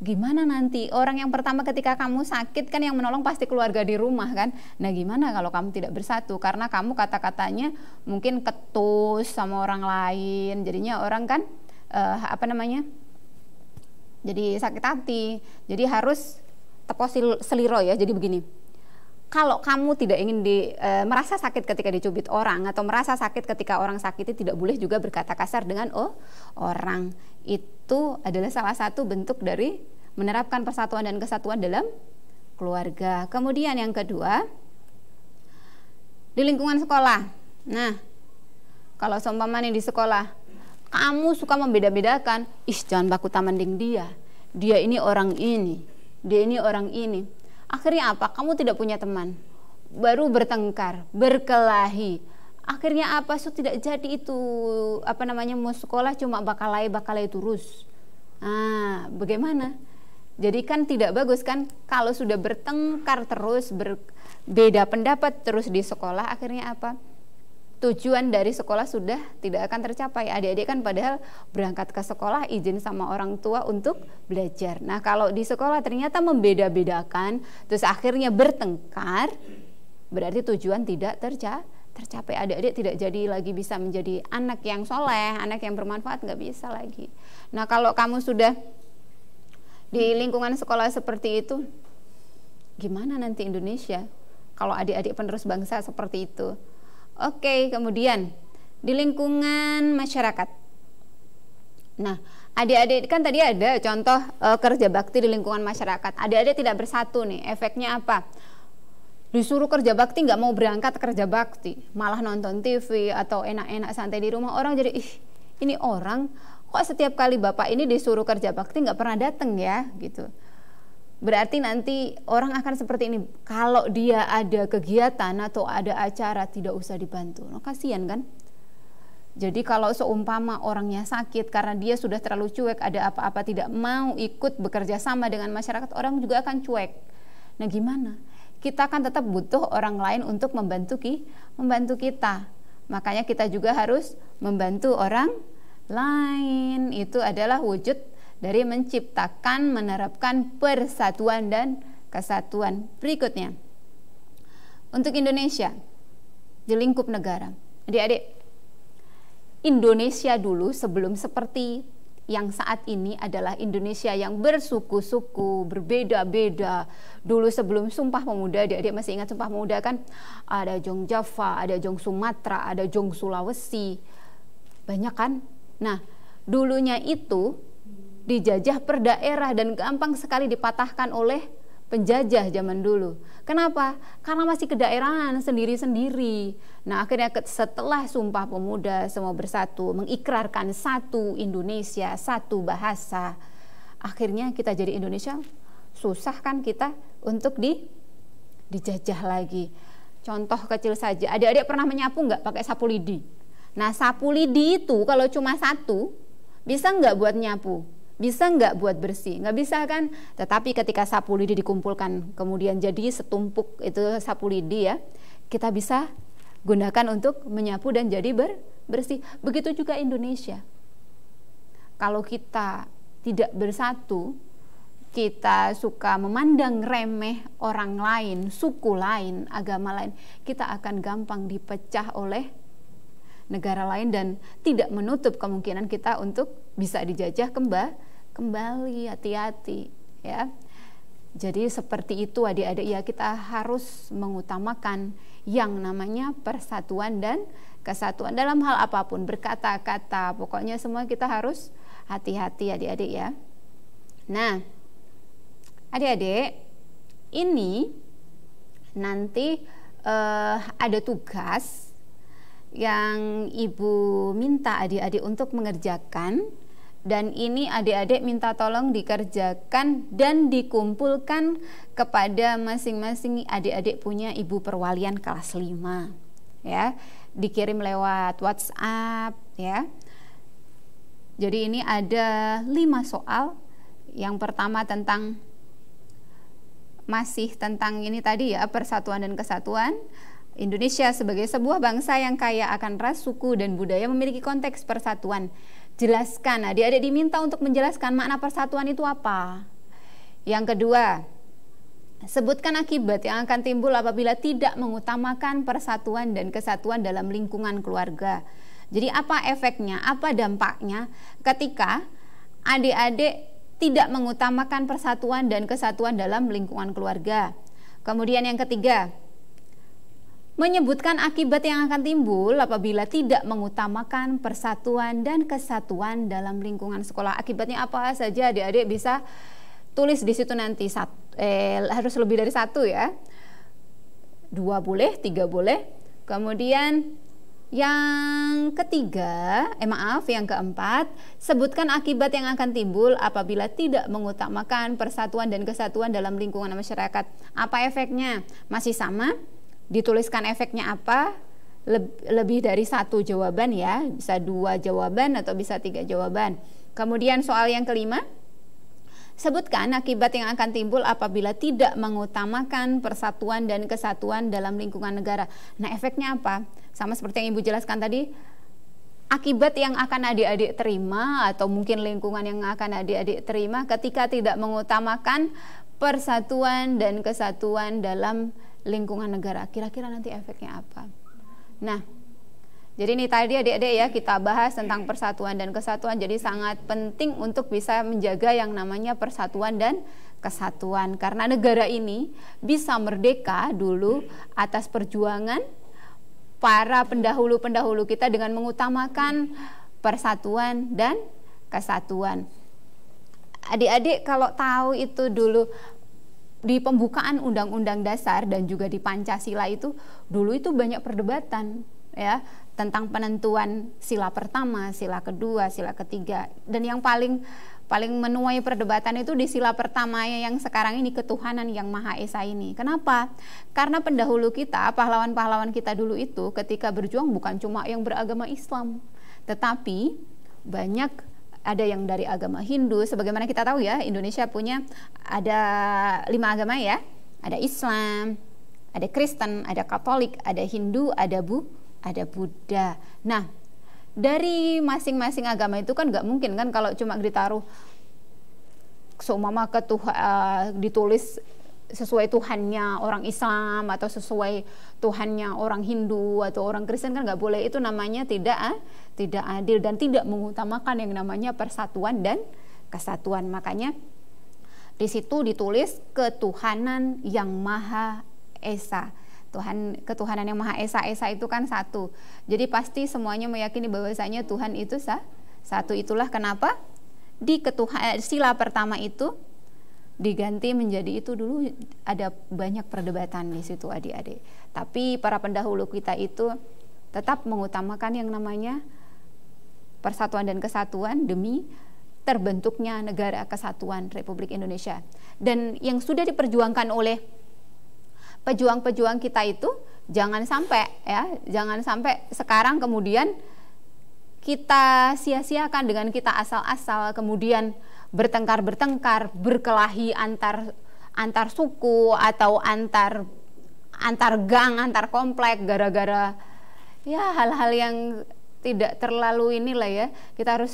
gimana nanti orang yang pertama ketika kamu sakit kan yang menolong pasti keluarga di rumah kan nah gimana kalau kamu tidak bersatu karena kamu kata-katanya mungkin ketus sama orang lain jadinya orang kan uh, apa namanya jadi sakit hati jadi harus tepos seliro ya jadi begini kalau kamu tidak ingin di, e, merasa sakit ketika dicubit orang atau merasa sakit ketika orang sakit tidak boleh juga berkata kasar dengan oh orang itu adalah salah satu bentuk dari menerapkan persatuan dan kesatuan dalam keluarga. Kemudian yang kedua di lingkungan sekolah. Nah, kalau nih di sekolah kamu suka membeda-bedakan, ih jangan baku tamanding dia. Dia ini orang ini, dia ini orang ini Akhirnya apa? Kamu tidak punya teman. Baru bertengkar, berkelahi. Akhirnya apa? So tidak jadi itu apa namanya mau sekolah cuma bakalai bakalai terus. Ah, bagaimana? Jadi kan tidak bagus kan kalau sudah bertengkar terus berbeda pendapat terus di sekolah akhirnya apa? tujuan dari sekolah sudah tidak akan tercapai. Adik-adik kan padahal berangkat ke sekolah izin sama orang tua untuk belajar. Nah, kalau di sekolah ternyata membeda-bedakan, terus akhirnya bertengkar, berarti tujuan tidak terca tercapai. Adik-adik tidak jadi lagi bisa menjadi anak yang soleh, anak yang bermanfaat, nggak bisa lagi. Nah, kalau kamu sudah di lingkungan sekolah seperti itu, gimana nanti Indonesia kalau adik-adik penerus bangsa seperti itu? Oke, kemudian di lingkungan masyarakat. Nah, adik-adik kan tadi ada contoh e, kerja bakti di lingkungan masyarakat. Adik-adik tidak bersatu nih, efeknya apa? Disuruh kerja bakti nggak mau berangkat kerja bakti, malah nonton TV atau enak-enak santai di rumah orang jadi ih ini orang kok setiap kali bapak ini disuruh kerja bakti nggak pernah datang ya gitu. Berarti nanti orang akan seperti ini. Kalau dia ada kegiatan atau ada acara tidak usah dibantu. No, kasihan kan? Jadi kalau seumpama orangnya sakit karena dia sudah terlalu cuek, ada apa-apa tidak mau ikut bekerja sama dengan masyarakat, orang juga akan cuek. Nah, gimana? Kita kan tetap butuh orang lain untuk membantu ki, membantu kita. Makanya kita juga harus membantu orang lain. Itu adalah wujud dari menciptakan, menerapkan persatuan dan kesatuan. Berikutnya, untuk Indonesia di lingkup negara, adik-adik, Indonesia dulu sebelum seperti yang saat ini adalah Indonesia yang bersuku-suku, berbeda-beda. Dulu sebelum Sumpah Pemuda, adik-adik masih ingat Sumpah Pemuda kan? Ada Jong Java, ada Jong Sumatera, ada Jong Sulawesi. Banyak kan? Nah, dulunya itu dijajah per daerah dan gampang sekali dipatahkan oleh penjajah zaman dulu. Kenapa? Karena masih kedaerahan sendiri-sendiri. Nah, akhirnya setelah Sumpah Pemuda semua bersatu mengikrarkan satu Indonesia, satu bahasa. Akhirnya kita jadi Indonesia susah kan kita untuk di dijajah lagi. Contoh kecil saja. Adik-adik pernah menyapu enggak pakai sapu lidi? Nah, sapu lidi itu kalau cuma satu bisa enggak buat nyapu? bisa nggak buat bersih? Nggak bisa kan? Tetapi ketika sapu lidi dikumpulkan kemudian jadi setumpuk itu sapu lidi ya, kita bisa gunakan untuk menyapu dan jadi ber bersih. Begitu juga Indonesia. Kalau kita tidak bersatu, kita suka memandang remeh orang lain, suku lain, agama lain, kita akan gampang dipecah oleh negara lain dan tidak menutup kemungkinan kita untuk bisa dijajah kemba kembali hati-hati ya. Jadi seperti itu adik-adik ya kita harus mengutamakan yang namanya persatuan dan kesatuan dalam hal apapun berkata-kata pokoknya semua kita harus hati-hati adik-adik ya. Nah, adik-adik ini nanti uh, ada tugas yang ibu minta adik-adik untuk mengerjakan dan ini adik-adik minta tolong dikerjakan dan dikumpulkan kepada masing-masing adik-adik punya ibu perwalian kelas 5 ya dikirim lewat WhatsApp ya jadi ini ada lima soal yang pertama tentang masih tentang ini tadi ya persatuan dan kesatuan Indonesia sebagai sebuah bangsa yang kaya akan ras, suku, dan budaya memiliki konteks persatuan. Jelaskan, adik-adik diminta untuk menjelaskan makna persatuan itu apa. Yang kedua, sebutkan akibat yang akan timbul apabila tidak mengutamakan persatuan dan kesatuan dalam lingkungan keluarga. Jadi apa efeknya, apa dampaknya ketika adik-adik tidak mengutamakan persatuan dan kesatuan dalam lingkungan keluarga. Kemudian yang ketiga, menyebutkan akibat yang akan timbul apabila tidak mengutamakan persatuan dan kesatuan dalam lingkungan sekolah. Akibatnya apa saja adik-adik bisa tulis di situ nanti satu, eh, harus lebih dari satu ya. Dua boleh, tiga boleh. Kemudian yang ketiga, eh maaf, yang keempat, sebutkan akibat yang akan timbul apabila tidak mengutamakan persatuan dan kesatuan dalam lingkungan masyarakat. Apa efeknya? Masih sama? dituliskan efeknya apa lebih dari satu jawaban ya bisa dua jawaban atau bisa tiga jawaban kemudian soal yang kelima sebutkan akibat yang akan timbul apabila tidak mengutamakan persatuan dan kesatuan dalam lingkungan negara nah efeknya apa sama seperti yang ibu jelaskan tadi akibat yang akan adik-adik terima atau mungkin lingkungan yang akan adik-adik terima ketika tidak mengutamakan persatuan dan kesatuan dalam lingkungan negara. Kira-kira nanti efeknya apa? Nah, jadi ini tadi adik-adik ya, ya kita bahas tentang persatuan dan kesatuan. Jadi sangat penting untuk bisa menjaga yang namanya persatuan dan kesatuan. Karena negara ini bisa merdeka dulu atas perjuangan para pendahulu-pendahulu kita dengan mengutamakan persatuan dan kesatuan. Adik-adik kalau tahu itu dulu di pembukaan Undang-Undang Dasar dan juga di Pancasila itu dulu itu banyak perdebatan ya tentang penentuan sila pertama, sila kedua, sila ketiga dan yang paling paling menuai perdebatan itu di sila pertama yang sekarang ini ketuhanan yang Maha Esa ini. Kenapa? Karena pendahulu kita, pahlawan-pahlawan kita dulu itu ketika berjuang bukan cuma yang beragama Islam, tetapi banyak ada yang dari agama Hindu. Sebagaimana kita tahu ya, Indonesia punya ada lima agama ya. Ada Islam, ada Kristen, ada Katolik, ada Hindu, ada Bu, ada Buddha. Nah, dari masing-masing agama itu kan nggak mungkin kan kalau cuma ditaruh seumama so, ke Tuhan uh, eh, ditulis sesuai Tuhannya orang Islam atau sesuai Tuhannya orang Hindu atau orang Kristen kan nggak boleh itu namanya tidak ah, tidak adil dan tidak mengutamakan yang namanya persatuan dan kesatuan makanya di situ ditulis ketuhanan yang maha esa Tuhan ketuhanan yang maha esa esa itu kan satu jadi pasti semuanya meyakini bahwasanya Tuhan itu sah satu itulah kenapa di ketuhan eh, sila pertama itu diganti menjadi itu dulu ada banyak perdebatan di situ adik-adik. Tapi para pendahulu kita itu tetap mengutamakan yang namanya persatuan dan kesatuan demi terbentuknya negara kesatuan Republik Indonesia. Dan yang sudah diperjuangkan oleh pejuang-pejuang kita itu jangan sampai ya, jangan sampai sekarang kemudian kita sia-siakan dengan kita asal-asal kemudian bertengkar-bertengkar, berkelahi antar antar suku atau antar antar gang, antar komplek gara-gara ya hal-hal yang tidak terlalu inilah ya. Kita harus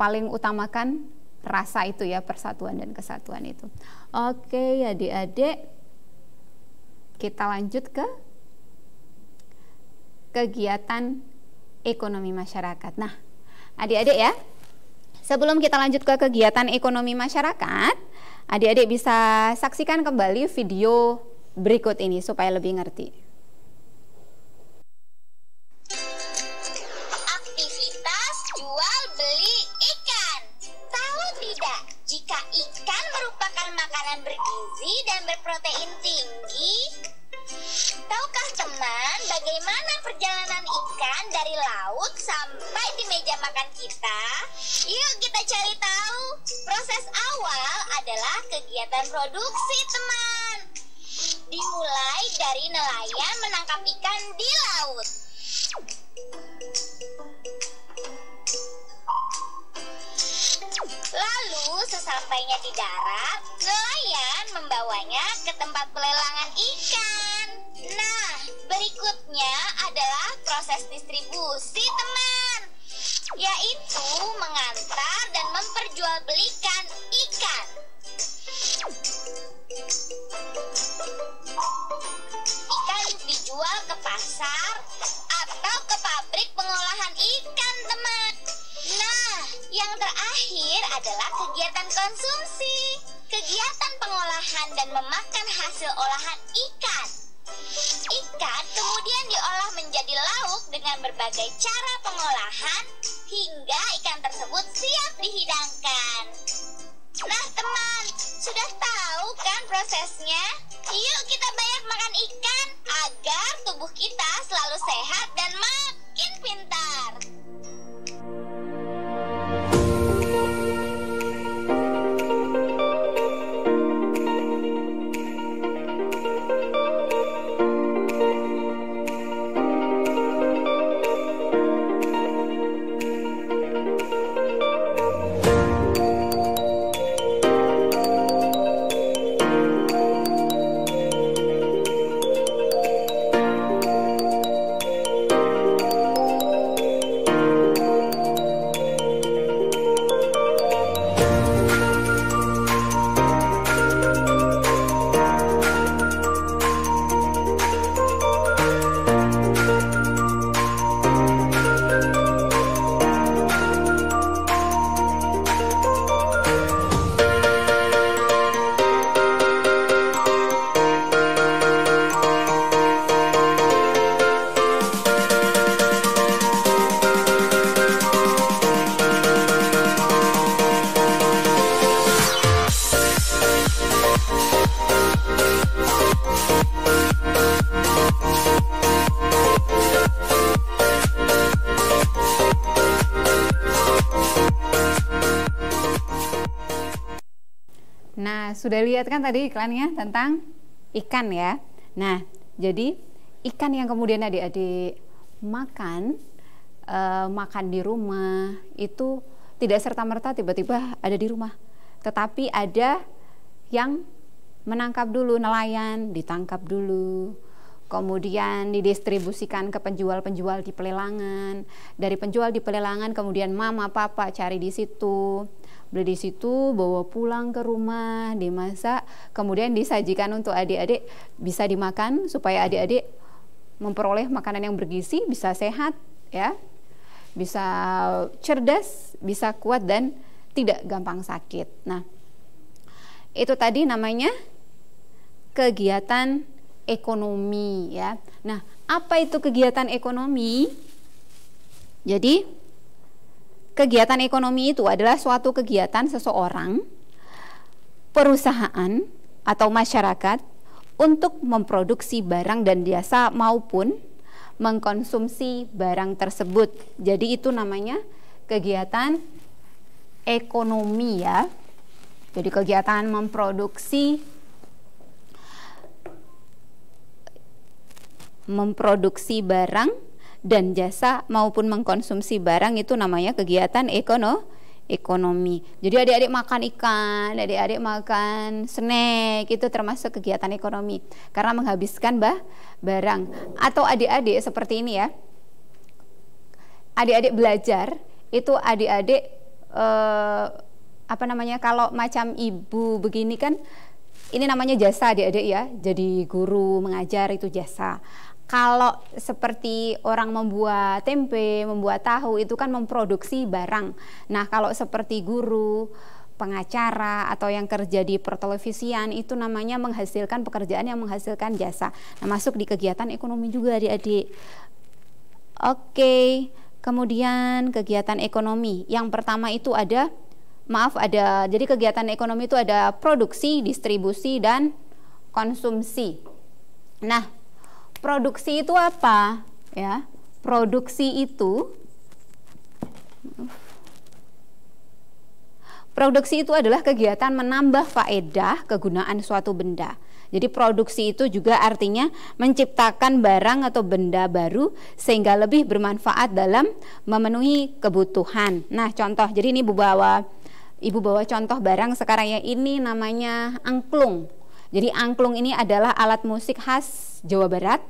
paling utamakan rasa itu ya, persatuan dan kesatuan itu. Oke, ya Adik-adik, kita lanjut ke kegiatan ekonomi masyarakat. Nah, Adik-adik ya, Sebelum kita lanjut ke kegiatan ekonomi masyarakat, adik-adik bisa saksikan kembali video berikut ini supaya lebih ngerti. Aktivitas jual beli ikan. Tahu tidak jika ikan merupakan makanan bergizi dan berprotein tinggi, Tahukah teman bagaimana perjalanan ikan dari laut sampai di meja makan kita? Yuk kita cari tahu. Proses awal adalah kegiatan produksi teman. Dimulai dari nelayan menangkap ikan di laut. Lalu sesampainya di darat, nelayan membawanya ke tempat pelelangan ikan. Nah, berikutnya adalah proses distribusi, teman yaitu mengantar dan memperjualbelikan ikan. Ikan dijual ke pasar atau ke pabrik pengolahan ikan, teman. Nah, yang terakhir adalah kegiatan konsumsi, kegiatan pengolahan dan memakan hasil olahan ikan. Ikan kemudian diolah menjadi lauk dengan berbagai cara pengolahan hingga ikan tersebut siap dihidangkan. Nah teman, sudah tahu kan prosesnya? Yuk kita banyak makan ikan agar tubuh kita selalu sehat dan makin pintar. sudah lihat kan tadi iklannya tentang ikan ya. Nah, jadi ikan yang kemudian adik-adik makan uh, makan di rumah itu tidak serta-merta tiba-tiba ada di rumah. Tetapi ada yang menangkap dulu nelayan, ditangkap dulu, kemudian didistribusikan ke penjual-penjual di pelelangan, dari penjual di pelelangan kemudian mama papa cari di situ, beli di situ bawa pulang ke rumah dimasak kemudian disajikan untuk adik-adik bisa dimakan supaya adik-adik memperoleh makanan yang bergizi bisa sehat ya bisa cerdas bisa kuat dan tidak gampang sakit nah itu tadi namanya kegiatan ekonomi ya. Nah, apa itu kegiatan ekonomi? Jadi Kegiatan ekonomi itu adalah suatu kegiatan seseorang, perusahaan, atau masyarakat untuk memproduksi barang dan jasa maupun mengkonsumsi barang tersebut. Jadi itu namanya kegiatan ekonomi ya. Jadi kegiatan memproduksi memproduksi barang dan jasa maupun mengkonsumsi barang itu namanya kegiatan ekono ekonomi. Jadi adik-adik makan ikan, adik-adik makan snack itu termasuk kegiatan ekonomi karena menghabiskan bah barang. Atau adik-adik seperti ini ya. Adik-adik belajar itu adik-adik eh, apa namanya kalau macam ibu begini kan ini namanya jasa adik-adik ya. Jadi guru mengajar itu jasa kalau seperti orang membuat tempe, membuat tahu itu kan memproduksi barang. Nah, kalau seperti guru, pengacara atau yang kerja di pertelevisian itu namanya menghasilkan pekerjaan yang menghasilkan jasa. Nah, masuk di kegiatan ekonomi juga Adik-adik. Oke, kemudian kegiatan ekonomi. Yang pertama itu ada maaf ada jadi kegiatan ekonomi itu ada produksi, distribusi dan konsumsi. Nah, Produksi itu apa? Ya, produksi itu Produksi itu adalah kegiatan menambah faedah kegunaan suatu benda. Jadi produksi itu juga artinya menciptakan barang atau benda baru sehingga lebih bermanfaat dalam memenuhi kebutuhan. Nah, contoh. Jadi ini Ibu bawa Ibu bawa contoh barang sekarang ya ini namanya angklung. Jadi angklung ini adalah alat musik khas Jawa Barat.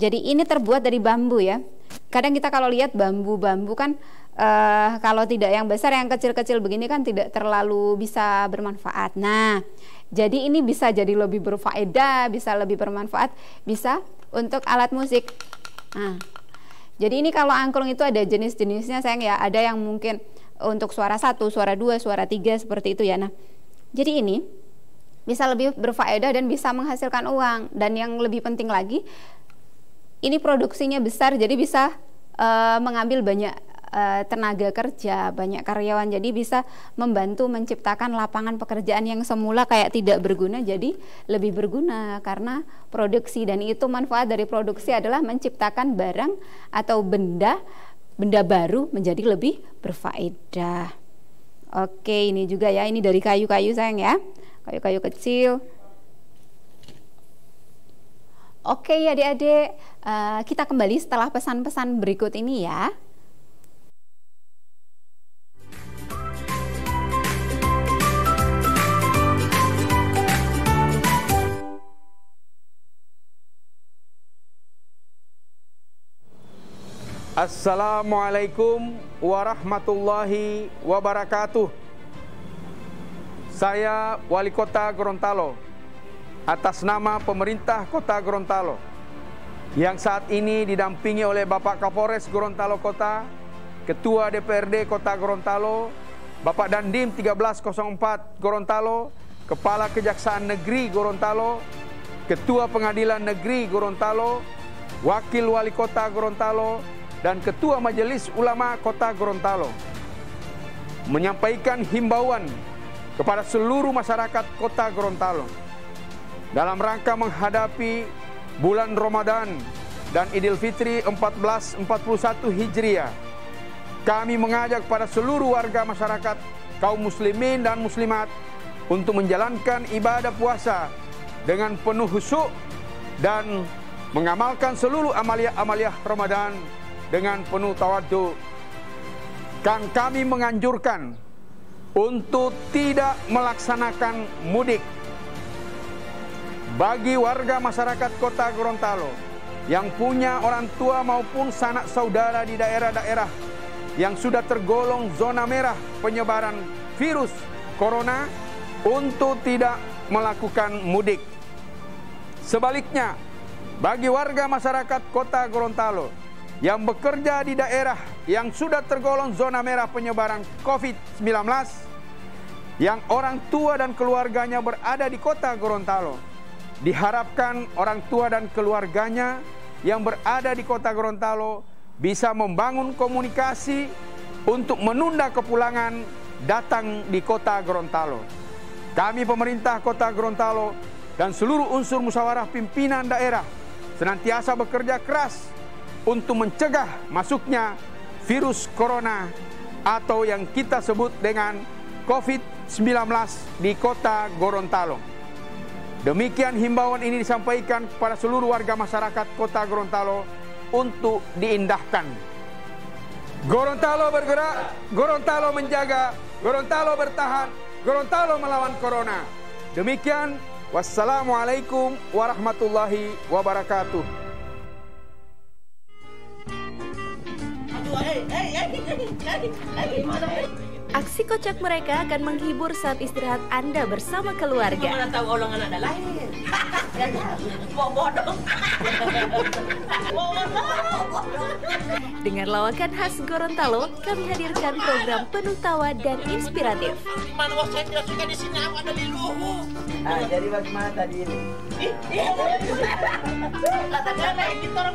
Jadi ini terbuat dari bambu ya. Kadang kita kalau lihat bambu-bambu kan uh, kalau tidak yang besar yang kecil-kecil begini kan tidak terlalu bisa bermanfaat. Nah, jadi ini bisa jadi lebih berfaedah, bisa lebih bermanfaat, bisa untuk alat musik. Nah, jadi ini kalau angklung itu ada jenis-jenisnya sayang ya, ada yang mungkin untuk suara satu, suara dua, suara tiga seperti itu ya. Nah, jadi ini bisa lebih berfaedah dan bisa menghasilkan uang dan yang lebih penting lagi ini produksinya besar jadi bisa uh, mengambil banyak uh, tenaga kerja banyak karyawan jadi bisa membantu menciptakan lapangan pekerjaan yang semula kayak tidak berguna jadi lebih berguna karena produksi dan itu manfaat dari produksi adalah menciptakan barang atau benda benda baru menjadi lebih berfaedah oke ini juga ya ini dari kayu-kayu sayang ya kayu-kayu kecil. Oke ya adik-adik, uh, kita kembali setelah pesan-pesan berikut ini ya. Assalamualaikum warahmatullahi wabarakatuh. Saya Wali Kota Gorontalo atas nama pemerintah Kota Gorontalo yang saat ini didampingi oleh Bapak Kapolres Gorontalo Kota, Ketua DPRD Kota Gorontalo, Bapak Dandim 1304 Gorontalo, Kepala Kejaksaan Negeri Gorontalo, Ketua Pengadilan Negeri Gorontalo, Wakil Wali Kota Gorontalo, dan Ketua Majelis Ulama Kota Gorontalo menyampaikan himbauan kepada seluruh masyarakat kota Gorontalo dalam rangka menghadapi bulan Ramadan dan Idul Fitri 1441 Hijriah. Kami mengajak kepada seluruh warga masyarakat, kaum muslimin dan muslimat untuk menjalankan ibadah puasa dengan penuh husuk dan mengamalkan seluruh amaliah-amaliah Ramadan dengan penuh tawadhu. Kan kami menganjurkan untuk tidak melaksanakan mudik bagi warga masyarakat kota Gorontalo yang punya orang tua maupun sanak saudara di daerah-daerah yang sudah tergolong zona merah penyebaran virus corona untuk tidak melakukan mudik. Sebaliknya, bagi warga masyarakat kota Gorontalo yang bekerja di daerah yang sudah tergolong zona merah penyebaran COVID-19, yang orang tua dan keluarganya berada di kota Gorontalo. Diharapkan orang tua dan keluarganya yang berada di kota Gorontalo bisa membangun komunikasi untuk menunda kepulangan datang di kota Gorontalo. Kami pemerintah kota Gorontalo dan seluruh unsur musyawarah pimpinan daerah senantiasa bekerja keras untuk mencegah masuknya virus corona atau yang kita sebut dengan COVID-19 di kota Gorontalo. Demikian himbauan ini disampaikan kepada seluruh warga masyarakat kota Gorontalo untuk diindahkan. Gorontalo bergerak, Gorontalo menjaga, Gorontalo bertahan, Gorontalo melawan Corona. Demikian, wassalamualaikum warahmatullahi wabarakatuh. Aksi kocak mereka akan menghibur saat istirahat Anda bersama keluarga. Dengan lawakan khas Gorontalo, kami hadirkan program penuh tawa dan inspiratif. tidak suka di sini, aku ada di Nah, jadi bagaimana tadi ini? Katakanlah orang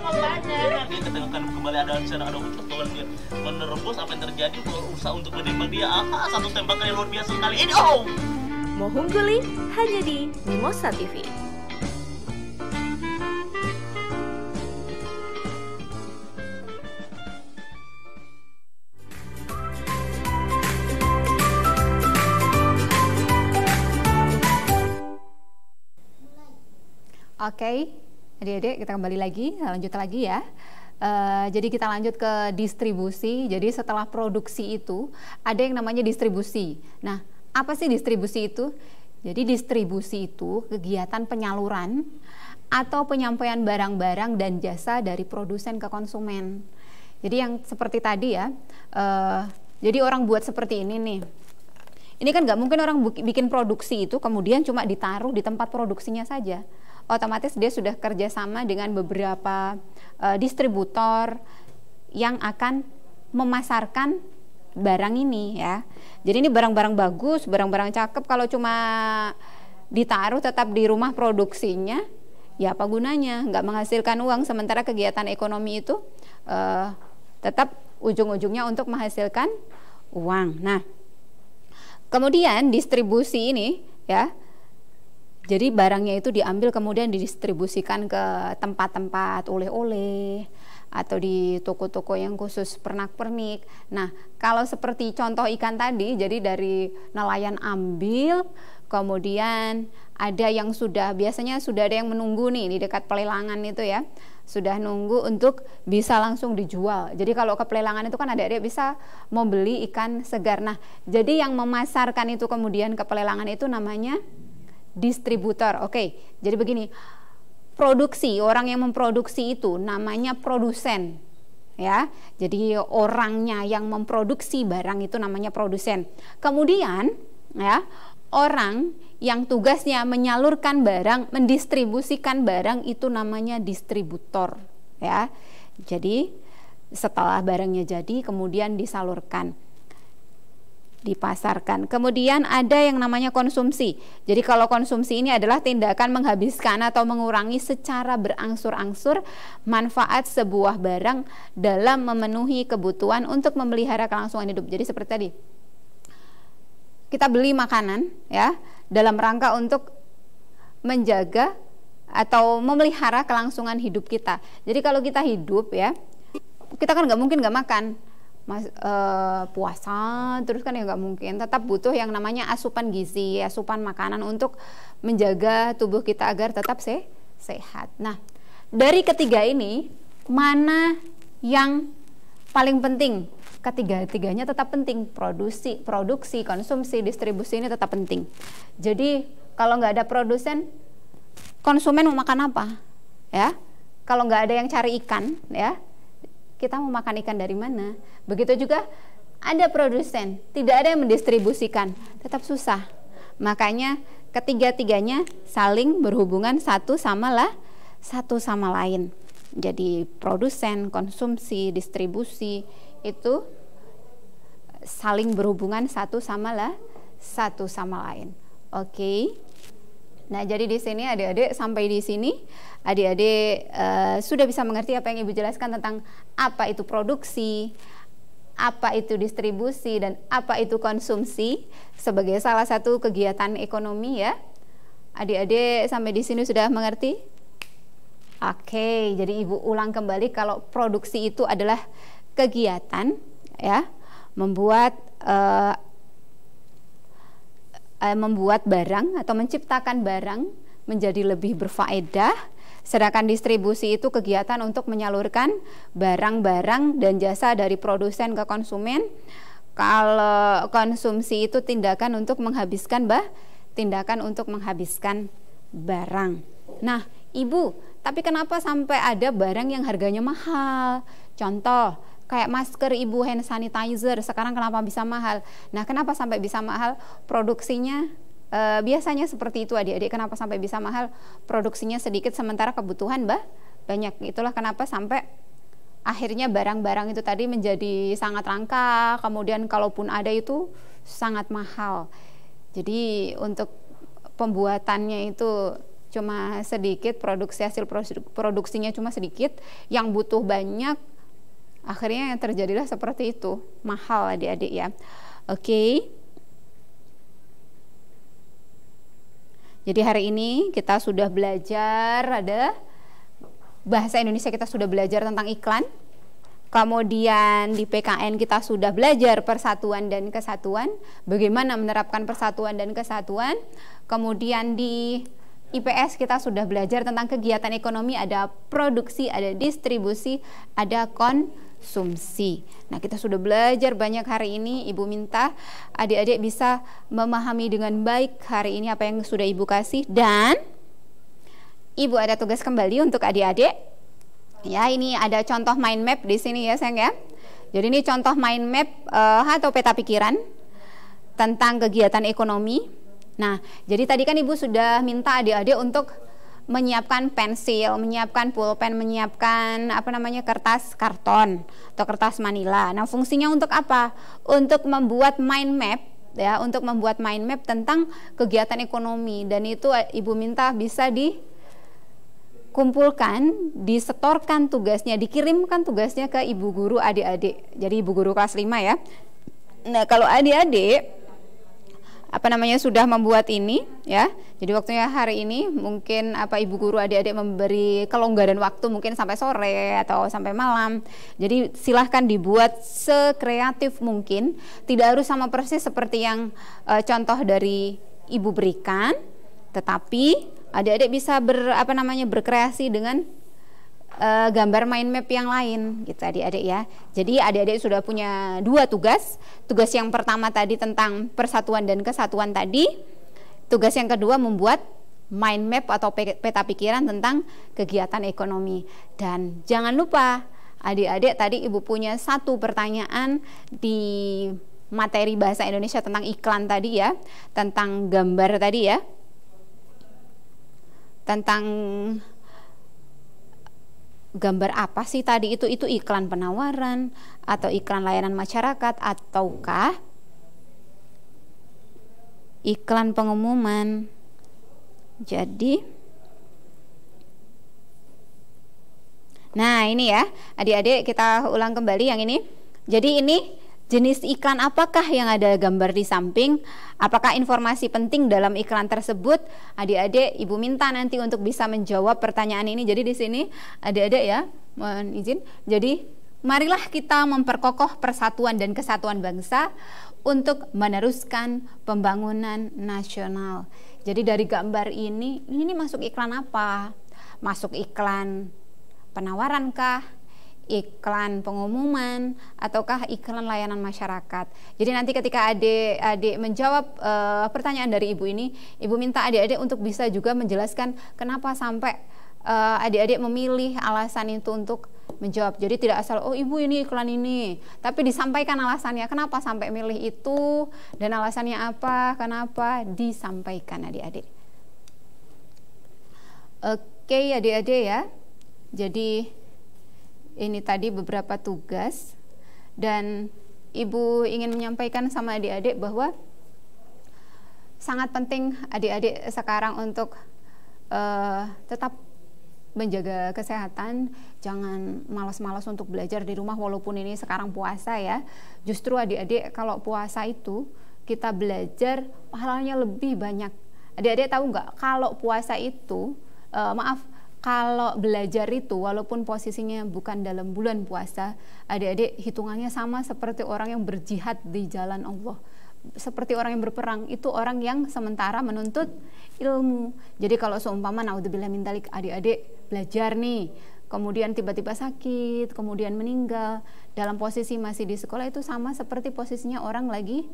mau kembali ada sana ada pertolongan dia menerobos apa yang terjadi berusaha untuk menembak dia apa satu tembakan yang luar biasa sekali ini. Oh, Mohungguli hanya di Mimosa TV. Oke, okay. adik-adik kita kembali lagi, lanjut lagi ya. Uh, jadi kita lanjut ke distribusi. Jadi setelah produksi itu ada yang namanya distribusi. Nah, apa sih distribusi itu? Jadi distribusi itu kegiatan penyaluran atau penyampaian barang-barang dan jasa dari produsen ke konsumen. Jadi yang seperti tadi ya, uh, jadi orang buat seperti ini nih. Ini kan nggak mungkin orang bikin produksi itu kemudian cuma ditaruh di tempat produksinya saja otomatis dia sudah kerjasama dengan beberapa uh, distributor yang akan memasarkan barang ini ya. Jadi ini barang-barang bagus, barang-barang cakep kalau cuma ditaruh tetap di rumah produksinya, ya apa gunanya? Nggak menghasilkan uang sementara kegiatan ekonomi itu uh, tetap ujung-ujungnya untuk menghasilkan uang. Nah, kemudian distribusi ini ya jadi barangnya itu diambil kemudian didistribusikan ke tempat-tempat oleh-oleh atau di toko-toko yang khusus pernak-pernik. Nah, kalau seperti contoh ikan tadi, jadi dari nelayan ambil, kemudian ada yang sudah biasanya sudah ada yang menunggu nih di dekat pelelangan itu ya sudah nunggu untuk bisa langsung dijual. Jadi kalau ke pelelangan itu kan ada dia bisa membeli ikan segar. Nah, jadi yang memasarkan itu kemudian ke pelelangan itu namanya distributor. Oke, jadi begini. Produksi, orang yang memproduksi itu namanya produsen. Ya. Jadi orangnya yang memproduksi barang itu namanya produsen. Kemudian, ya, orang yang tugasnya menyalurkan barang, mendistribusikan barang itu namanya distributor, ya. Jadi setelah barangnya jadi kemudian disalurkan dipasarkan. Kemudian ada yang namanya konsumsi. Jadi kalau konsumsi ini adalah tindakan menghabiskan atau mengurangi secara berangsur-angsur manfaat sebuah barang dalam memenuhi kebutuhan untuk memelihara kelangsungan hidup. Jadi seperti tadi kita beli makanan ya dalam rangka untuk menjaga atau memelihara kelangsungan hidup kita. Jadi kalau kita hidup ya kita kan nggak mungkin nggak makan mas, uh, puasa terus kan ya nggak mungkin tetap butuh yang namanya asupan gizi asupan makanan untuk menjaga tubuh kita agar tetap se sehat nah dari ketiga ini mana yang paling penting ketiga-tiganya tetap penting produksi produksi konsumsi distribusi ini tetap penting jadi kalau nggak ada produsen konsumen mau makan apa ya kalau nggak ada yang cari ikan ya kita mau makan ikan dari mana? Begitu juga ada produsen, tidak ada yang mendistribusikan, tetap susah. Makanya ketiga-tiganya saling berhubungan satu sama lah, satu sama lain. Jadi produsen, konsumsi, distribusi itu saling berhubungan satu sama lah, satu sama lain. Oke. Okay. Nah, jadi di sini adik-adik sampai di sini adik-adik uh, sudah bisa mengerti apa yang Ibu jelaskan tentang apa itu produksi, apa itu distribusi dan apa itu konsumsi sebagai salah satu kegiatan ekonomi ya. Adik-adik sampai di sini sudah mengerti? Oke, jadi Ibu ulang kembali kalau produksi itu adalah kegiatan ya, membuat uh, uh, membuat barang atau menciptakan barang menjadi lebih berfaedah Sedangkan distribusi itu kegiatan untuk menyalurkan barang-barang dan jasa dari produsen ke konsumen. Kalau konsumsi itu tindakan untuk menghabiskan bah, tindakan untuk menghabiskan barang. Nah, Ibu, tapi kenapa sampai ada barang yang harganya mahal? Contoh, kayak masker ibu hand sanitizer sekarang kenapa bisa mahal nah kenapa sampai bisa mahal produksinya e, biasanya seperti itu adik-adik kenapa sampai bisa mahal produksinya sedikit sementara kebutuhan bah banyak itulah kenapa sampai akhirnya barang-barang itu tadi menjadi sangat langka kemudian kalaupun ada itu sangat mahal jadi untuk pembuatannya itu cuma sedikit produksi hasil produksinya cuma sedikit yang butuh banyak akhirnya yang terjadilah seperti itu mahal adik-adik ya oke okay. jadi hari ini kita sudah belajar ada bahasa Indonesia kita sudah belajar tentang iklan Kemudian di PKN kita sudah belajar persatuan dan kesatuan, bagaimana menerapkan persatuan dan kesatuan. Kemudian di IPS kita sudah belajar tentang kegiatan ekonomi, ada produksi, ada distribusi, ada kon sumsi. Nah, kita sudah belajar banyak hari ini. Ibu minta adik-adik bisa memahami dengan baik hari ini apa yang sudah Ibu kasih dan Ibu ada tugas kembali untuk adik-adik. Ya, ini ada contoh mind map di sini ya, sayang ya. Jadi ini contoh mind map uh, atau peta pikiran tentang kegiatan ekonomi. Nah, jadi tadi kan Ibu sudah minta adik-adik untuk menyiapkan pensil, menyiapkan pulpen, menyiapkan apa namanya kertas karton atau kertas manila. Nah, fungsinya untuk apa? Untuk membuat mind map ya, untuk membuat mind map tentang kegiatan ekonomi dan itu eh, Ibu minta bisa di kumpulkan, disetorkan tugasnya, dikirimkan tugasnya ke ibu guru adik-adik. Jadi ibu guru kelas 5 ya. Nah, kalau adik-adik apa namanya sudah membuat ini ya. Jadi waktunya hari ini mungkin apa ibu guru adik-adik memberi kelonggaran waktu mungkin sampai sore atau sampai malam. Jadi silahkan dibuat sekreatif mungkin, tidak harus sama persis seperti yang e, contoh dari ibu berikan, tetapi adik-adik bisa ber apa namanya berkreasi dengan uh, gambar mind map yang lain gitu adik-adik ya. Jadi adik-adik sudah punya dua tugas. Tugas yang pertama tadi tentang persatuan dan kesatuan tadi. Tugas yang kedua membuat mind map atau peta pikiran tentang kegiatan ekonomi. Dan jangan lupa adik-adik tadi ibu punya satu pertanyaan di materi bahasa Indonesia tentang iklan tadi ya, tentang gambar tadi ya. Tentang gambar apa sih tadi itu itu iklan penawaran atau iklan layanan masyarakat ataukah iklan pengumuman jadi nah ini ya adik-adik kita ulang kembali yang ini jadi ini Jenis iklan apakah yang ada gambar di samping? Apakah informasi penting dalam iklan tersebut? Adik-adik, Ibu minta nanti untuk bisa menjawab pertanyaan ini. Jadi di sini adik-adik ya, mohon izin. Jadi marilah kita memperkokoh persatuan dan kesatuan bangsa untuk meneruskan pembangunan nasional. Jadi dari gambar ini, ini masuk iklan apa? Masuk iklan penawaran kah? iklan pengumuman ataukah iklan layanan masyarakat. Jadi nanti ketika adik-adik menjawab uh, pertanyaan dari ibu ini, ibu minta adik-adik untuk bisa juga menjelaskan kenapa sampai eh, adik-adik uh, memilih alasan itu untuk menjawab. Jadi tidak asal oh ibu ini iklan ini, tapi disampaikan alasannya kenapa sampai milih itu dan alasannya apa, kenapa disampaikan adik-adik. Oke adik-adik ya. Jadi ini tadi beberapa tugas dan ibu ingin menyampaikan sama adik-adik bahwa sangat penting adik-adik sekarang untuk uh, tetap menjaga kesehatan, jangan malas-malas untuk belajar di rumah walaupun ini sekarang puasa ya. Justru adik-adik kalau puasa itu kita belajar pahalanya lebih banyak. Adik-adik tahu nggak kalau puasa itu, uh, maaf kalau belajar itu walaupun posisinya bukan dalam bulan puasa, adik-adik hitungannya sama seperti orang yang berjihad di jalan Allah seperti orang yang berperang itu orang yang sementara menuntut ilmu. Jadi kalau seumpama naudzubillah mintalik adik-adik belajar nih, kemudian tiba-tiba sakit, kemudian meninggal, dalam posisi masih di sekolah itu sama seperti posisinya orang lagi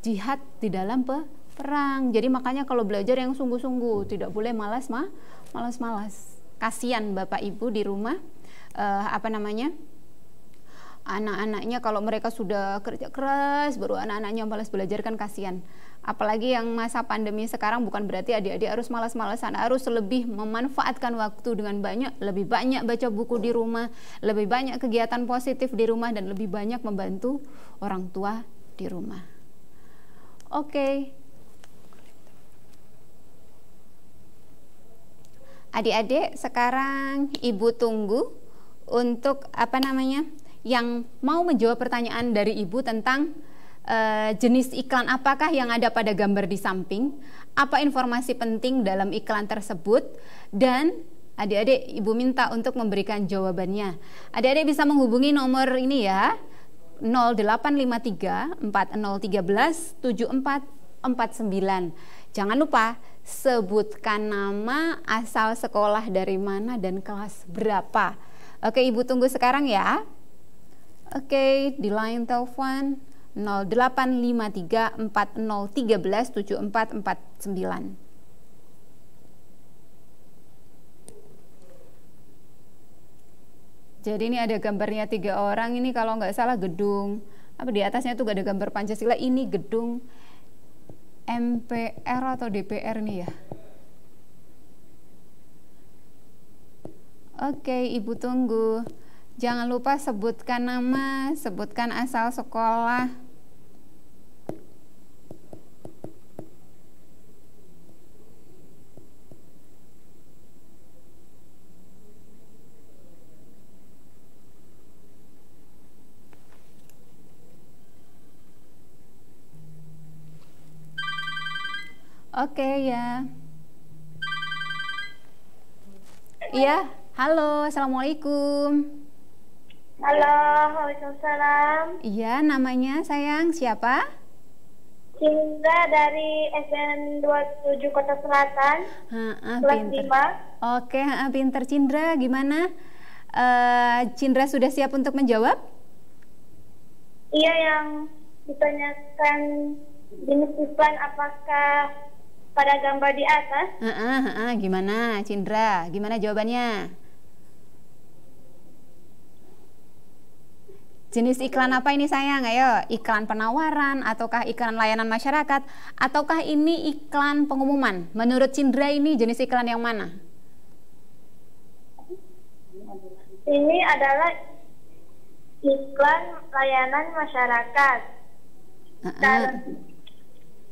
jihad di dalam pe perang. Jadi makanya kalau belajar yang sungguh-sungguh, tidak boleh malas mah, malas-malas. Kasihan Bapak Ibu di rumah uh, apa namanya? anak-anaknya kalau mereka sudah kerja keras baru anak-anaknya malas belajar kan kasihan apalagi yang masa pandemi sekarang bukan berarti adik-adik harus malas-malasan harus lebih memanfaatkan waktu dengan banyak lebih banyak baca buku di rumah lebih banyak kegiatan positif di rumah dan lebih banyak membantu orang tua di rumah oke okay. adik-adik sekarang ibu tunggu untuk apa namanya yang mau menjawab pertanyaan dari ibu tentang uh, jenis iklan apakah yang ada pada gambar di samping, apa informasi penting dalam iklan tersebut, dan adik-adik ibu minta untuk memberikan jawabannya. Adik-adik bisa menghubungi nomor ini ya 0853 4013 7449 Jangan lupa sebutkan nama, asal sekolah dari mana dan kelas berapa. Oke, Ibu tunggu sekarang ya. Oke, di line telepon 085340137449. Jadi ini ada gambarnya tiga orang ini kalau nggak salah gedung apa di atasnya tuh gak ada gambar Pancasila ini gedung MPR atau DPR nih ya. Oke, Ibu tunggu. Jangan lupa sebutkan nama, sebutkan asal sekolah. Oke okay, ya. Iya, halo, assalamualaikum. Halo, waalaikumsalam. Iya, namanya sayang siapa? Cinta dari SN 27 Kota Selatan. Heeh, Oke, okay, pinter Cindra, gimana? Uh, Cindra sudah siap untuk menjawab? Iya, yang ditanyakan jenis iklan apakah pada gambar di atas. Uh, uh, uh, uh. Gimana, Cindra? Gimana jawabannya? Jenis iklan apa ini sayang? Ayo, iklan penawaran ataukah iklan layanan masyarakat ataukah ini iklan pengumuman? Menurut Cindra ini jenis iklan yang mana? Ini adalah iklan layanan masyarakat. Uh -uh. Karena,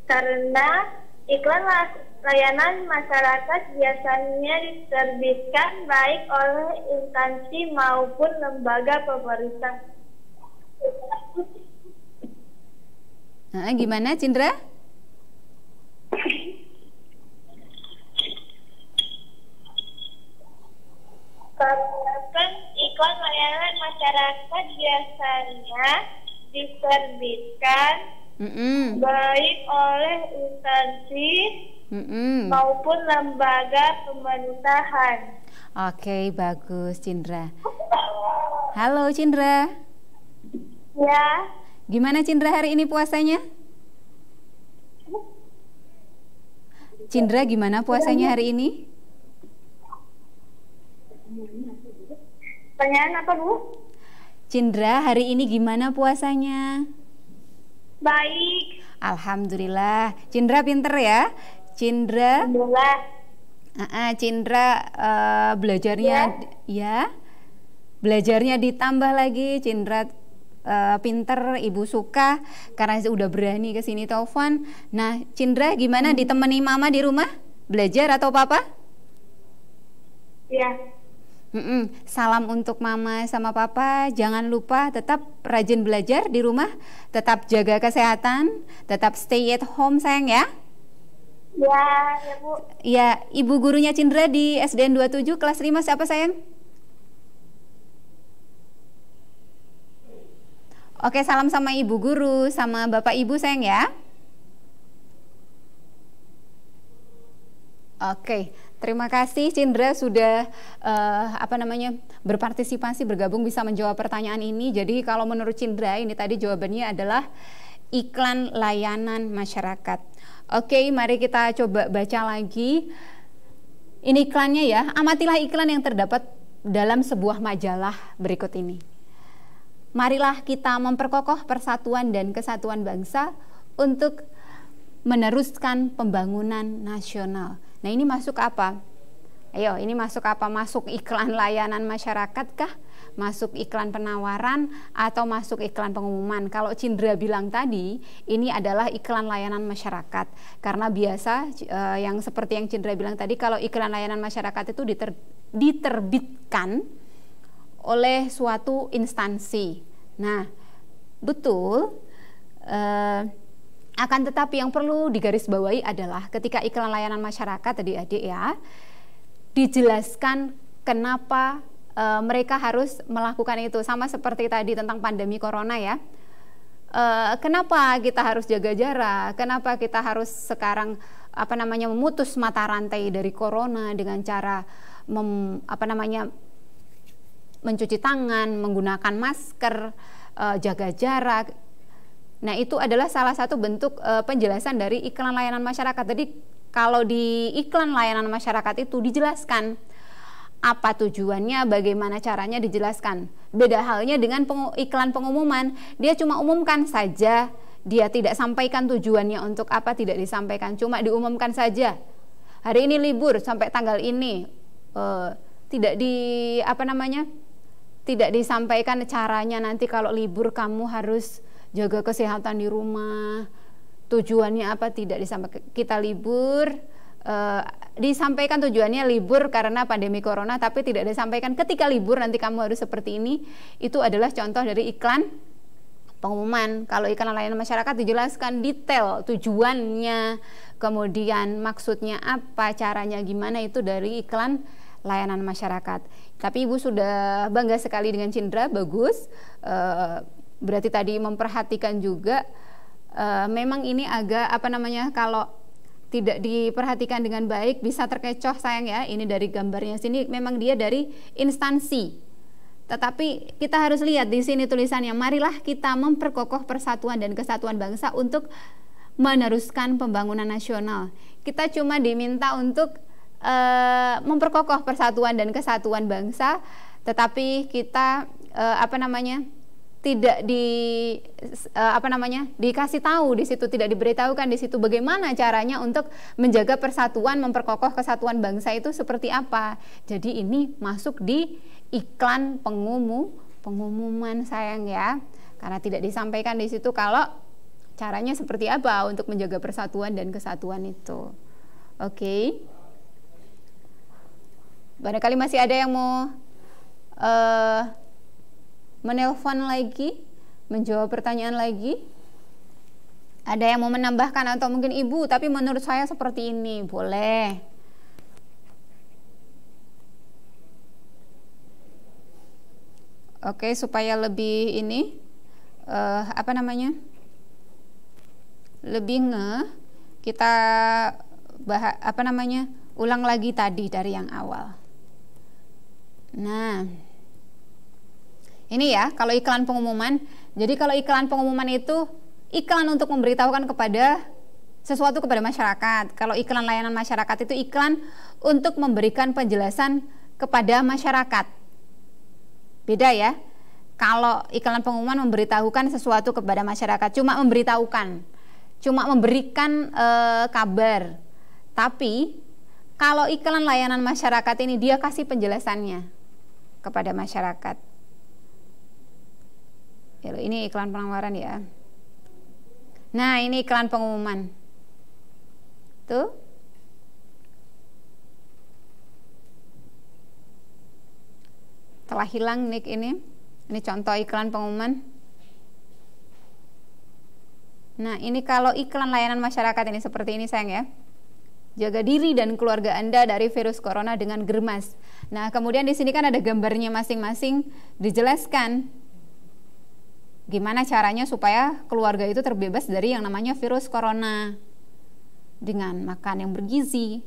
karena Iklan layanan masyarakat biasanya diterbitkan baik oleh instansi maupun lembaga pemerintah. Nah, gimana Cindra? Kan iklan layanan masyarakat biasanya diterbitkan mm -mm. baik oleh instansi mm -mm. maupun lembaga pemerintahan. Oke, bagus Cindra. Halo Cindra. Ya. Gimana Cindra hari ini puasanya? Cindra gimana puasanya hari ini? Pertanyaan apa Bu? Cindra hari ini gimana puasanya? Baik. Alhamdulillah. Cindra pinter ya? Cindra. Alhamdulillah. Uh Cindra uh, belajarnya ya. ya. Belajarnya ditambah lagi Cindra uh, pinter, Ibu suka karena sudah berani ke sini telepon. Nah, Cindra gimana hmm. ditemani Mama di rumah? Belajar atau Papa? Iya. Mm-mm. Salam untuk mama sama papa. Jangan lupa tetap rajin belajar di rumah, tetap jaga kesehatan, tetap stay at home sayang ya. Ya, ya Bu. Ya, ibu gurunya Cindra di SDN 27 kelas 5 siapa sayang? Oke, salam sama ibu guru, sama bapak ibu sayang ya. Oke. Terima kasih Cindra sudah uh, apa namanya berpartisipasi bergabung bisa menjawab pertanyaan ini. Jadi kalau menurut Cindra ini tadi jawabannya adalah iklan layanan masyarakat. Oke, mari kita coba baca lagi. Ini iklannya ya. Amatilah iklan yang terdapat dalam sebuah majalah berikut ini. Marilah kita memperkokoh persatuan dan kesatuan bangsa untuk meneruskan pembangunan nasional Nah, ini masuk apa? Ayo, ini masuk apa? Masuk iklan layanan masyarakat kah? Masuk iklan penawaran atau masuk iklan pengumuman? Kalau Cindra bilang tadi, ini adalah iklan layanan masyarakat. Karena biasa eh, yang seperti yang Cindra bilang tadi, kalau iklan layanan masyarakat itu diter, diterbitkan oleh suatu instansi. Nah, betul eh, akan tetapi yang perlu digarisbawahi adalah ketika iklan layanan masyarakat tadi adik ya, dijelaskan kenapa e, mereka harus melakukan itu. Sama seperti tadi tentang pandemi corona ya. E, kenapa kita harus jaga jarak? Kenapa kita harus sekarang apa namanya memutus mata rantai dari corona dengan cara mem, apa namanya mencuci tangan, menggunakan masker, e, jaga jarak Nah, itu adalah salah satu bentuk uh, penjelasan dari iklan layanan masyarakat. Jadi, kalau di iklan layanan masyarakat itu dijelaskan apa tujuannya, bagaimana caranya dijelaskan. Beda halnya dengan pengu iklan pengumuman, dia cuma umumkan saja, dia tidak sampaikan tujuannya untuk apa tidak disampaikan, cuma diumumkan saja. Hari ini libur sampai tanggal ini. Uh, tidak di apa namanya? tidak disampaikan caranya nanti kalau libur kamu harus jaga kesehatan di rumah tujuannya apa tidak disampaikan kita libur Uh, disampaikan tujuannya libur karena pandemi corona tapi tidak disampaikan ketika libur nanti kamu harus seperti ini itu adalah contoh dari iklan pengumuman kalau iklan layanan masyarakat dijelaskan detail tujuannya kemudian maksudnya apa caranya gimana itu dari iklan layanan masyarakat tapi ibu sudah bangga sekali dengan Cindra bagus uh, berarti tadi memperhatikan juga uh, memang ini agak apa namanya kalau tidak diperhatikan dengan baik bisa terkecoh sayang ya ini dari gambarnya sini memang dia dari instansi tetapi kita harus lihat di sini tulisannya marilah kita memperkokoh persatuan dan kesatuan bangsa untuk meneruskan pembangunan nasional kita cuma diminta untuk e, memperkokoh persatuan dan kesatuan bangsa tetapi kita e, apa namanya tidak di eh, apa namanya dikasih tahu di situ tidak diberitahukan di situ bagaimana caranya untuk menjaga persatuan memperkokoh kesatuan bangsa itu seperti apa jadi ini masuk di iklan pengumum pengumuman sayang ya karena tidak disampaikan di situ kalau caranya seperti apa untuk menjaga persatuan dan kesatuan itu oke okay. barangkali masih ada yang mau uh, menelpon lagi, menjawab pertanyaan lagi. Ada yang mau menambahkan atau mungkin ibu, tapi menurut saya seperti ini, boleh. Oke, supaya lebih ini uh, apa namanya? Lebih nge kita bah apa namanya? ulang lagi tadi dari yang awal. Nah, ini ya, kalau iklan pengumuman. Jadi kalau iklan pengumuman itu iklan untuk memberitahukan kepada sesuatu kepada masyarakat. Kalau iklan layanan masyarakat itu iklan untuk memberikan penjelasan kepada masyarakat. Beda ya. Kalau iklan pengumuman memberitahukan sesuatu kepada masyarakat, cuma memberitahukan, cuma memberikan e, kabar. Tapi kalau iklan layanan masyarakat ini dia kasih penjelasannya kepada masyarakat. Ya, ini iklan penawaran ya nah ini iklan pengumuman tuh telah hilang nick ini ini contoh iklan pengumuman nah ini kalau iklan layanan masyarakat ini seperti ini sayang ya jaga diri dan keluarga Anda dari virus corona dengan germas. Nah, kemudian di sini kan ada gambarnya masing-masing dijelaskan gimana caranya supaya keluarga itu terbebas dari yang namanya virus corona dengan makan yang bergizi,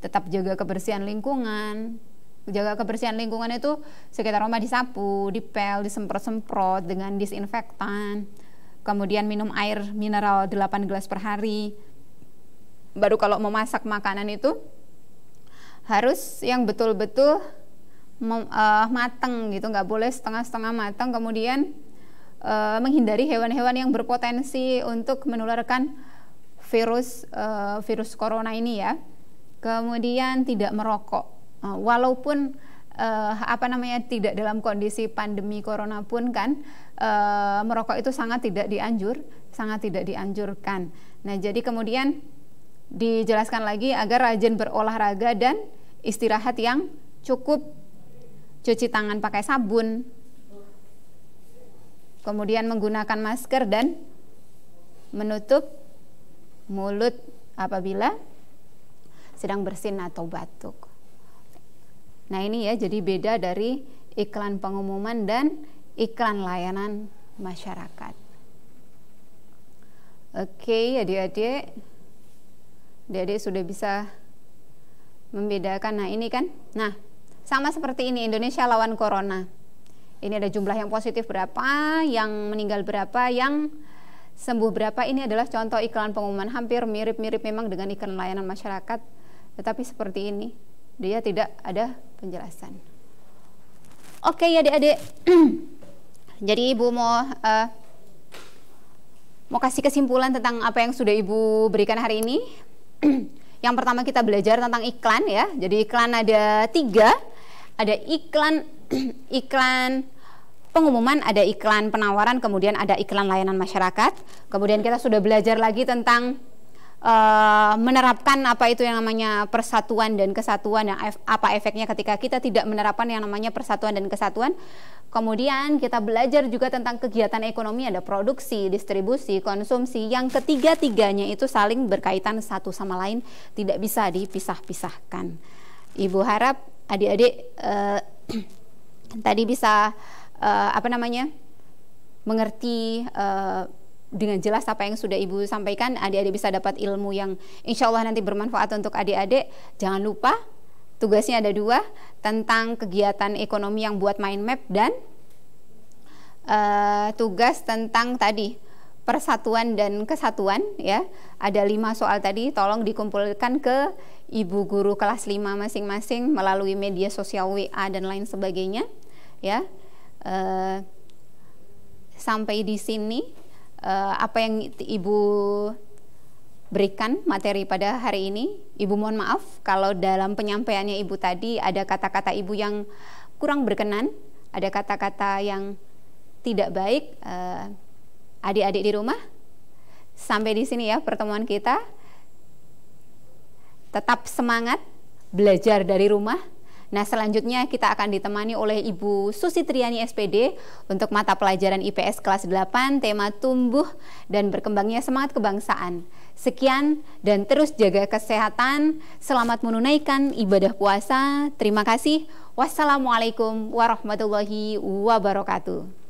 tetap jaga kebersihan lingkungan. Jaga kebersihan lingkungan itu sekitar rumah disapu, dipel, disemprot-semprot dengan disinfektan. Kemudian minum air mineral 8 gelas per hari. Baru kalau mau masak makanan itu harus yang betul-betul uh, mateng gitu, nggak boleh setengah-setengah mateng kemudian uh, menghindari hewan-hewan yang berpotensi untuk menularkan virus uh, virus corona ini ya. Kemudian tidak merokok. Uh, walaupun uh, apa namanya tidak dalam kondisi pandemi corona pun kan uh, merokok itu sangat tidak dianjur, sangat tidak dianjurkan. Nah, jadi kemudian dijelaskan lagi agar rajin berolahraga dan istirahat yang cukup, cuci tangan pakai sabun, kemudian menggunakan masker dan menutup mulut apabila sedang bersin atau batuk. Nah, ini ya jadi beda dari iklan pengumuman dan iklan layanan masyarakat. Oke, adik-adik. Adik-adik sudah bisa membedakan. Nah, ini kan. Nah, sama seperti ini Indonesia lawan corona. Ini ada jumlah yang positif berapa, yang meninggal berapa, yang sembuh berapa. Ini adalah contoh iklan pengumuman hampir mirip-mirip memang dengan iklan layanan masyarakat, tetapi seperti ini. Dia tidak ada penjelasan. Oke ya adik-adik. *clears throat* Jadi ibu mau uh, mau kasih kesimpulan tentang apa yang sudah ibu berikan hari ini. *clears throat* yang pertama kita belajar tentang iklan ya. Jadi iklan ada tiga. Ada iklan *clears throat* iklan pengumuman ada iklan penawaran, kemudian ada iklan layanan masyarakat. Kemudian kita sudah belajar lagi tentang uh, menerapkan apa itu yang namanya persatuan dan kesatuan yang ef apa efeknya ketika kita tidak menerapkan yang namanya persatuan dan kesatuan. Kemudian kita belajar juga tentang kegiatan ekonomi ada produksi, distribusi, konsumsi yang ketiga-tiganya itu saling berkaitan satu sama lain, tidak bisa dipisah-pisahkan. Ibu harap adik-adik uh, *clears throat* tadi bisa uh, apa namanya mengerti uh, dengan jelas apa yang sudah ibu sampaikan adik-adik bisa dapat ilmu yang insya Allah nanti bermanfaat untuk adik-adik jangan lupa tugasnya ada dua tentang kegiatan ekonomi yang buat mind map dan uh, tugas tentang tadi persatuan dan kesatuan ya ada lima soal tadi tolong dikumpulkan ke ibu guru kelas 5 masing-masing melalui media sosial WA dan lain sebagainya ya Eh, sampai di sini uh, apa yang Ibu berikan materi pada hari ini. Ibu mohon maaf kalau dalam penyampaiannya Ibu tadi ada kata-kata Ibu yang kurang berkenan, ada kata-kata yang tidak baik. Eh, adik-adik uh, di rumah, sampai di sini ya pertemuan kita. Tetap semangat belajar dari rumah Nah, selanjutnya kita akan ditemani oleh Ibu Susi Triani SPD untuk mata pelajaran IPS kelas 8 tema tumbuh dan berkembangnya semangat kebangsaan. Sekian dan terus jaga kesehatan. Selamat menunaikan ibadah puasa. Terima kasih. Wassalamualaikum warahmatullahi wabarakatuh.